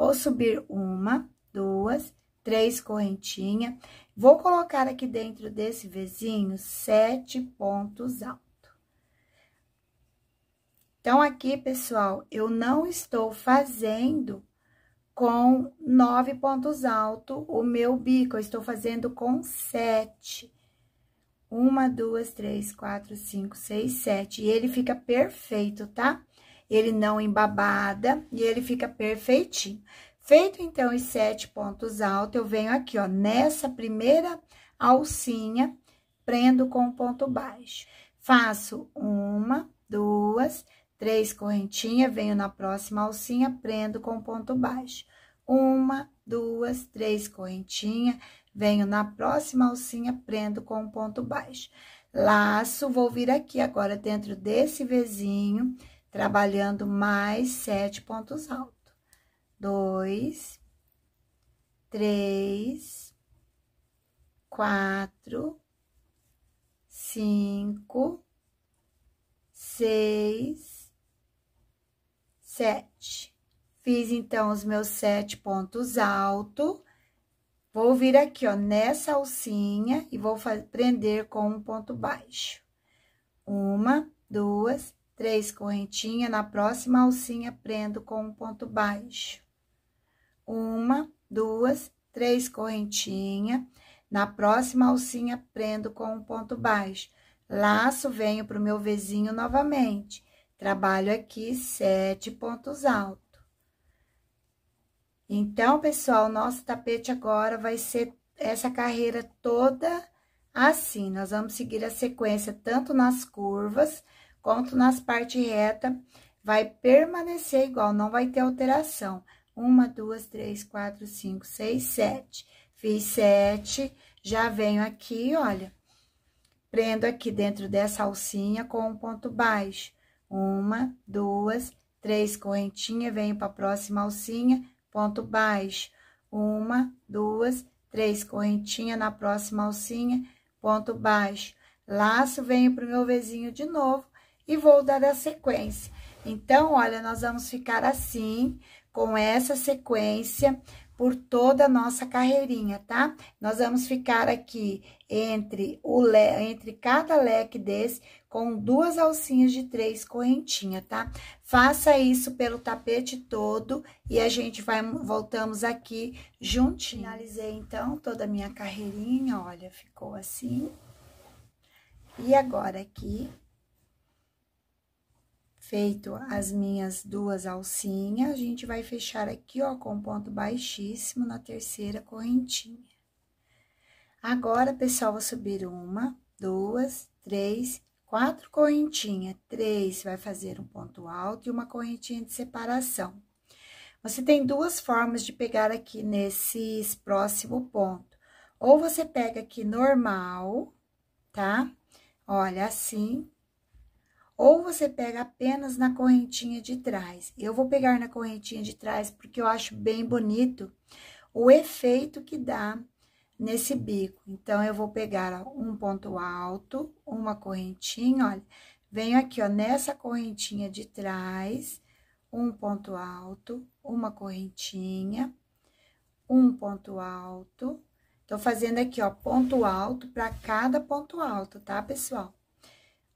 Vou subir uma, duas, três correntinhas. Vou colocar aqui dentro desse vizinho sete pontos altos. Então, aqui, pessoal, eu não estou fazendo com nove pontos altos o meu bico, eu estou fazendo com sete. Uma, duas, três, quatro, cinco, seis, sete. E ele fica perfeito, tá? ele não embabada e ele fica perfeitinho. Feito, então, os sete pontos altos, eu venho aqui, ó, nessa primeira alcinha, prendo com ponto baixo. Faço uma, duas, três correntinhas, venho na próxima alcinha, prendo com ponto baixo. Uma, duas, três correntinhas, venho na próxima alcinha, prendo com ponto baixo. Laço, vou vir aqui agora dentro desse vizinho trabalhando mais sete pontos altos. Dois, três, quatro, cinco, seis, sete. Fiz, então, os meus sete pontos altos. Vou vir aqui, ó, nessa alcinha e vou prender com um ponto baixo. Uma, duas, Três correntinha, na próxima alcinha, prendo com um ponto baixo. Uma, duas, três correntinha, na próxima alcinha, prendo com um ponto baixo. Laço, venho pro meu vizinho novamente. Trabalho aqui sete pontos altos. Então, pessoal, nosso tapete agora vai ser essa carreira toda assim. Nós vamos seguir a sequência tanto nas curvas quanto nas partes retas, vai permanecer igual, não vai ter alteração. Uma, duas, três, quatro, cinco, seis, sete. Fiz sete, já venho aqui, olha, prendo aqui dentro dessa alcinha com um ponto baixo. Uma, duas, três correntinhas, venho para a próxima alcinha, ponto baixo. Uma, duas, três correntinhas na próxima alcinha, ponto baixo. Laço, venho pro meu vizinho de novo, e vou dar a sequência. Então, olha, nós vamos ficar assim, com essa sequência, por toda a nossa carreirinha, tá? Nós vamos ficar aqui entre, o le... entre cada leque desse, com duas alcinhas de três correntinhas, tá? Faça isso pelo tapete todo e a gente vai, voltamos aqui juntinho. Finalizei, então, toda a minha carreirinha, olha, ficou assim. E agora aqui, Feito as minhas duas alcinhas, a gente vai fechar aqui, ó, com ponto baixíssimo na terceira correntinha. Agora, pessoal, vou subir uma, duas, três, quatro correntinhas. Três vai fazer um ponto alto e uma correntinha de separação. Você tem duas formas de pegar aqui nesse próximo ponto. Ou você pega aqui normal, tá? Olha, assim, ou você pega apenas na correntinha de trás. Eu vou pegar na correntinha de trás porque eu acho bem bonito o efeito que dá nesse bico. Então, eu vou pegar um ponto alto, uma correntinha, olha. Venho aqui, ó, nessa correntinha de trás, um ponto alto, uma correntinha, um ponto alto. Tô fazendo aqui, ó, ponto alto para cada ponto alto, tá, pessoal?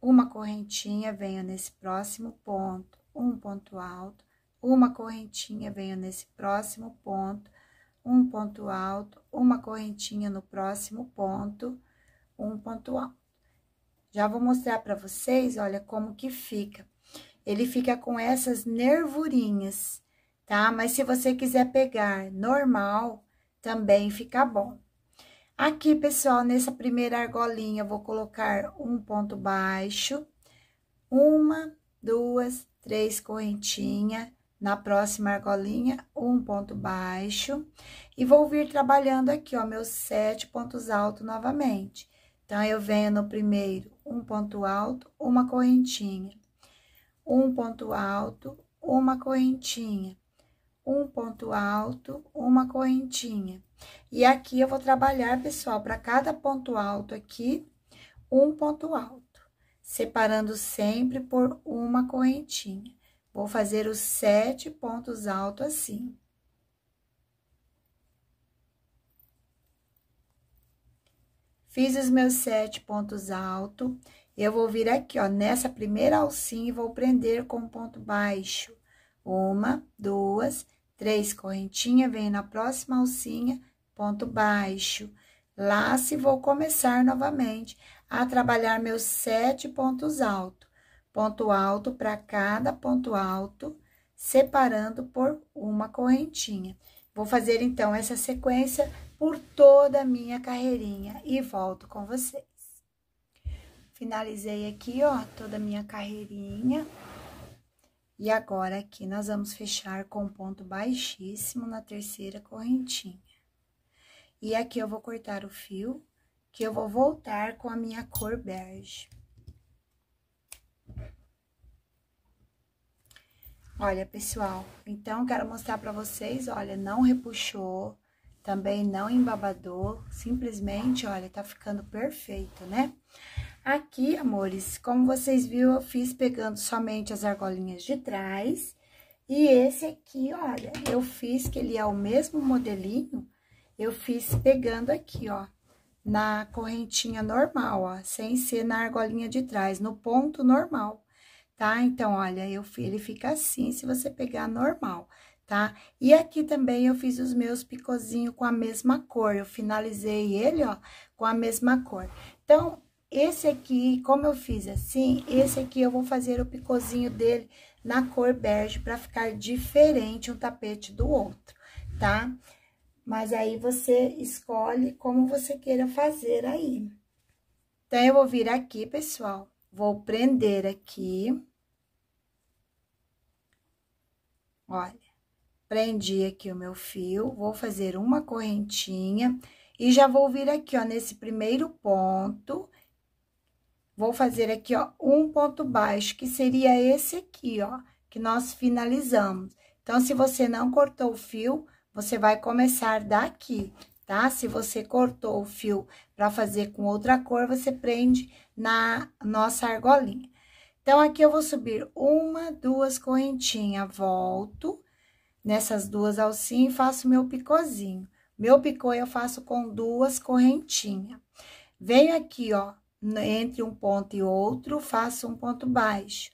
uma correntinha, venho nesse próximo ponto, um ponto alto, uma correntinha, venho nesse próximo ponto, um ponto alto, uma correntinha no próximo ponto, um ponto alto. Já vou mostrar para vocês, olha como que fica. Ele fica com essas nervurinhas, tá? Mas se você quiser pegar normal, também fica bom. Aqui, pessoal, nessa primeira argolinha, eu vou colocar um ponto baixo, uma, duas, três correntinhas. na próxima argolinha, um ponto baixo, e vou vir trabalhando aqui, ó, meus sete pontos altos novamente. Então, eu venho no primeiro, um ponto alto, uma correntinha, um ponto alto, uma correntinha, um ponto alto, uma correntinha e aqui eu vou trabalhar, pessoal, para cada ponto alto aqui, um ponto alto, separando sempre por uma correntinha. Vou fazer os sete pontos altos assim. Fiz os meus sete pontos altos, eu vou vir aqui, ó, nessa primeira alcinha e vou prender com ponto baixo. Uma, duas, três correntinhas, venho na próxima alcinha ponto baixo. Laço e vou começar novamente a trabalhar meus sete pontos altos. Ponto alto para cada ponto alto, separando por uma correntinha. Vou fazer, então, essa sequência por toda a minha carreirinha e volto com vocês. Finalizei aqui, ó, toda a minha carreirinha. E agora, aqui, nós vamos fechar com ponto baixíssimo na terceira correntinha. E aqui eu vou cortar o fio, que eu vou voltar com a minha cor bege. Olha, pessoal, então quero mostrar para vocês, olha, não repuxou, também não embabadou, simplesmente, olha, tá ficando perfeito, né? Aqui, amores, como vocês viram, eu fiz pegando somente as argolinhas de trás. E esse aqui, olha, eu fiz que ele é o mesmo modelinho, eu fiz pegando aqui, ó, na correntinha normal, ó, sem ser na argolinha de trás, no ponto normal, tá? Então, olha, eu, ele fica assim se você pegar normal, tá? E aqui também eu fiz os meus picozinhos com a mesma cor, eu finalizei ele, ó, com a mesma cor. Então, esse aqui, como eu fiz assim, esse aqui eu vou fazer o picozinho dele na cor bege para ficar diferente um tapete do outro, tá? Mas aí você escolhe como você queira fazer aí. Então, eu vou vir aqui, pessoal, vou prender aqui. Olha, prendi aqui o meu fio, vou fazer uma correntinha e já vou vir aqui, ó, nesse primeiro ponto, vou fazer aqui, ó, um ponto baixo, que seria esse aqui, ó, que nós finalizamos. Então, se você não cortou o fio, você vai começar daqui, tá? Se você cortou o fio para fazer com outra cor, você prende na nossa argolinha. Então, aqui eu vou subir uma, duas correntinhas, volto nessas duas alcinhas e faço meu picôzinho. Meu picô eu faço com duas correntinhas. Venho aqui, ó, entre um ponto e outro, faço um ponto baixo.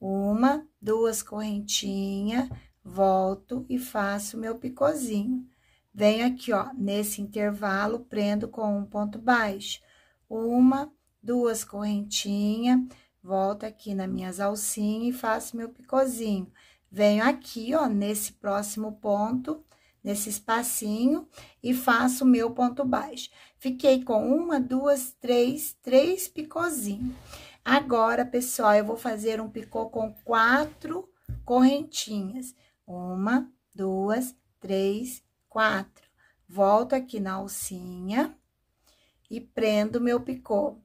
Uma, duas correntinhas, volto e faço meu picozinho. Venho aqui, ó, nesse intervalo, prendo com um ponto baixo. Uma, duas correntinhas, volto aqui nas minhas alcinhas e faço meu picozinho. Venho aqui, ó, nesse próximo ponto, nesse espacinho, e faço meu ponto baixo. Fiquei com uma, duas, três, três picozinhos. Agora, pessoal, eu vou fazer um picô com quatro correntinhas. Uma, duas, três, quatro. Volto aqui na alcinha e prendo meu picô.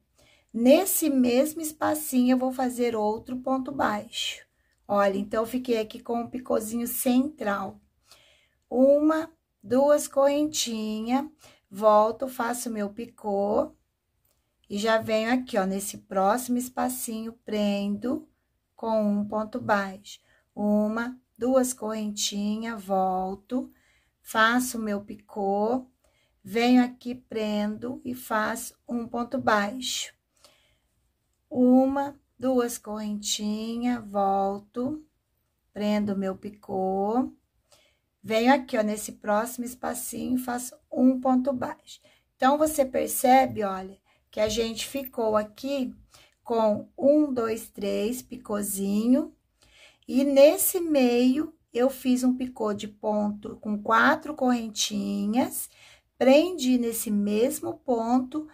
Nesse mesmo espacinho, eu vou fazer outro ponto baixo. Olha, então, fiquei aqui com o picôzinho central. Uma, duas correntinhas, volto, faço meu picô. E já venho aqui, ó, nesse próximo espacinho, prendo com um ponto baixo. Uma, duas correntinhas, volto, faço o meu picô, venho aqui, prendo e faço um ponto baixo. Uma, duas correntinhas, volto, prendo o meu picô, venho aqui, ó, nesse próximo espacinho, faço um ponto baixo. Então, você percebe, olha, que a gente ficou aqui com um, dois, três, picôzinho, e nesse meio, eu fiz um picô de ponto com quatro correntinhas, prendi nesse mesmo ponto,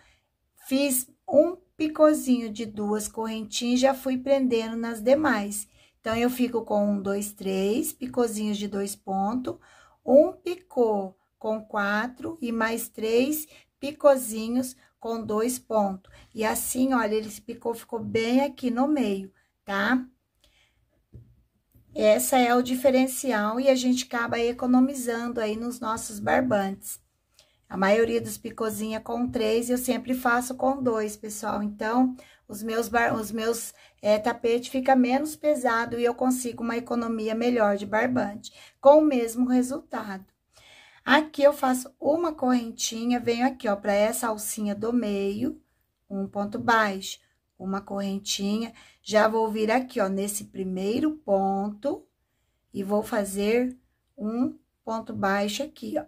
fiz um picôzinho de duas correntinhas, já fui prendendo nas demais. Então, eu fico com um, dois, três picôzinhos de dois pontos, um picô com quatro e mais três picôzinhos com dois pontos. E assim, olha, esse picô ficou bem aqui no meio, tá? Essa é o diferencial e a gente acaba economizando aí nos nossos barbantes. A maioria dos picozinha com três, eu sempre faço com dois, pessoal. Então, os meus, bar, os meus é, tapete fica menos pesado e eu consigo uma economia melhor de barbante, com o mesmo resultado. Aqui eu faço uma correntinha, venho aqui, ó, para essa alcinha do meio, um ponto baixo uma correntinha. Já vou vir aqui, ó, nesse primeiro ponto e vou fazer um ponto baixo aqui, ó.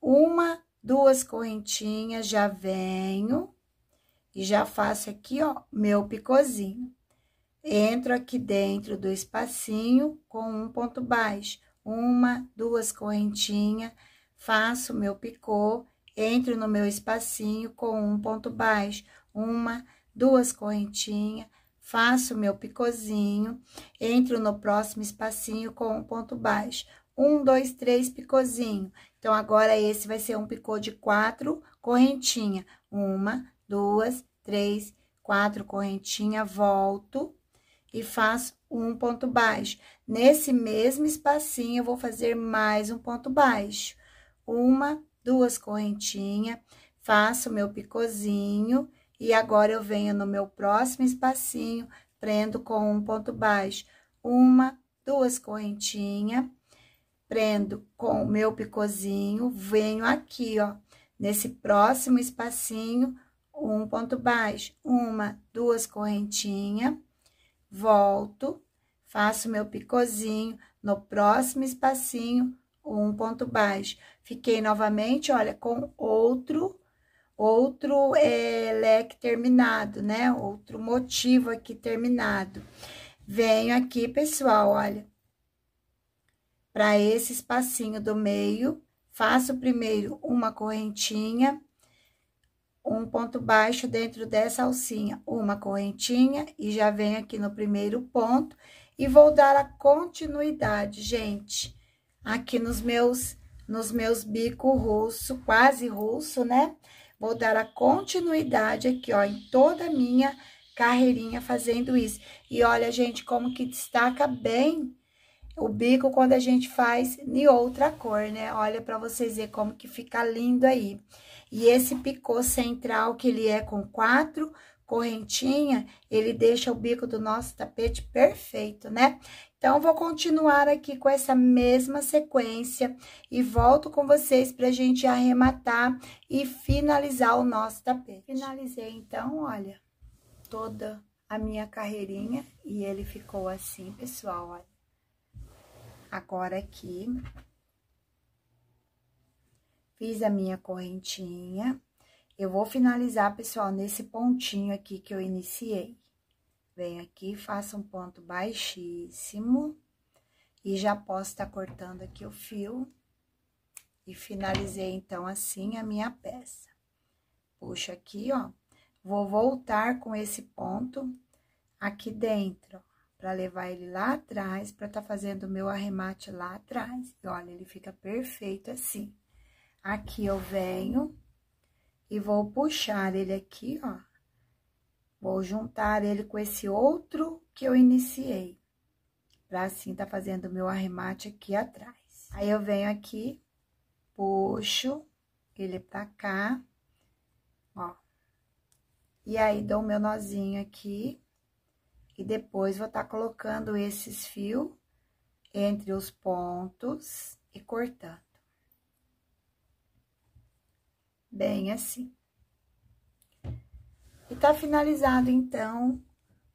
Uma, duas correntinhas, já venho e já faço aqui, ó, meu picozinho. Entro aqui dentro do espacinho com um ponto baixo, uma, duas correntinhas, faço meu picô, entro no meu espacinho com um ponto baixo, uma, duas duas correntinhas, faço meu picozinho, entro no próximo espacinho com um ponto baixo. Um, dois, três, picozinho. Então, agora, esse vai ser um picô de quatro correntinhas, Uma, duas, três, quatro correntinhas, volto e faço um ponto baixo. Nesse mesmo espacinho, eu vou fazer mais um ponto baixo. Uma, duas correntinhas, faço meu picozinho e agora, eu venho no meu próximo espacinho, prendo com um ponto baixo, uma, duas correntinhas, prendo com o meu picozinho, venho aqui, ó, nesse próximo espacinho, um ponto baixo, uma, duas correntinhas, volto, faço meu picozinho, no próximo espacinho, um ponto baixo. Fiquei novamente, olha, com outro outro é, leque terminado, né? Outro motivo aqui terminado. Venho aqui, pessoal, olha, para esse espacinho do meio, faço primeiro uma correntinha, um ponto baixo dentro dessa alcinha, uma correntinha, e já venho aqui no primeiro ponto, e vou dar a continuidade, gente, aqui nos meus, nos meus bico russo, quase russo, né? Vou dar a continuidade aqui, ó, em toda a minha carreirinha fazendo isso. E olha, gente, como que destaca bem o bico quando a gente faz em outra cor, né? Olha para vocês ver como que fica lindo aí. E esse picô central, que ele é com quatro correntinha, ele deixa o bico do nosso tapete perfeito, né? Então, vou continuar aqui com essa mesma sequência e volto com vocês pra gente arrematar e finalizar o nosso tapete. Finalizei, então, olha, toda a minha carreirinha e ele ficou assim, pessoal, olha. Agora aqui, fiz a minha correntinha. Eu vou finalizar, pessoal, nesse pontinho aqui que eu iniciei. Vem aqui, faça um ponto baixíssimo e já posso estar tá cortando aqui o fio. E finalizei, então, assim a minha peça. Puxo aqui, ó. Vou voltar com esse ponto aqui dentro, para levar ele lá atrás, para tá fazendo o meu arremate lá atrás. E olha, ele fica perfeito assim. Aqui eu venho e vou puxar ele aqui, ó Vou juntar ele com esse outro que eu iniciei. Pra assim tá fazendo o meu arremate aqui atrás. Aí, eu venho aqui, puxo ele pra cá, ó. E aí, dou meu nozinho aqui. E depois, vou tá colocando esses fios entre os pontos e cortando. Bem assim. E tá finalizado, então,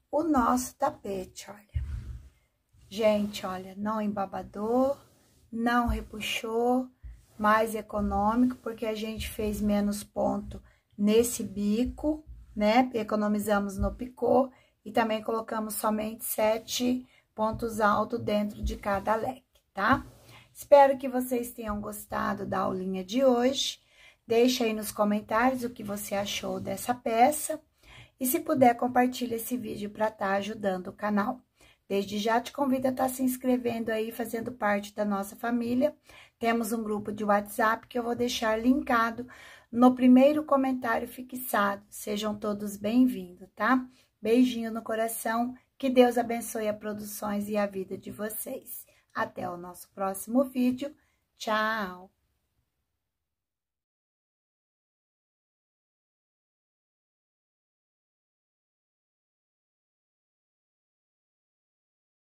o nosso tapete, olha. Gente, olha, não embabador, não repuxou, mais econômico, porque a gente fez menos ponto nesse bico, né? Economizamos no picô e também colocamos somente sete pontos altos dentro de cada leque, tá? Espero que vocês tenham gostado da aulinha de hoje Deixa aí nos comentários o que você achou dessa peça. E se puder, compartilha esse vídeo para estar tá ajudando o canal. Desde já te convido a estar tá se inscrevendo aí, fazendo parte da nossa família. Temos um grupo de WhatsApp que eu vou deixar linkado no primeiro comentário fixado. Sejam todos bem-vindos, tá? Beijinho no coração, que Deus abençoe a produções e a vida de vocês. Até o nosso próximo vídeo. Tchau!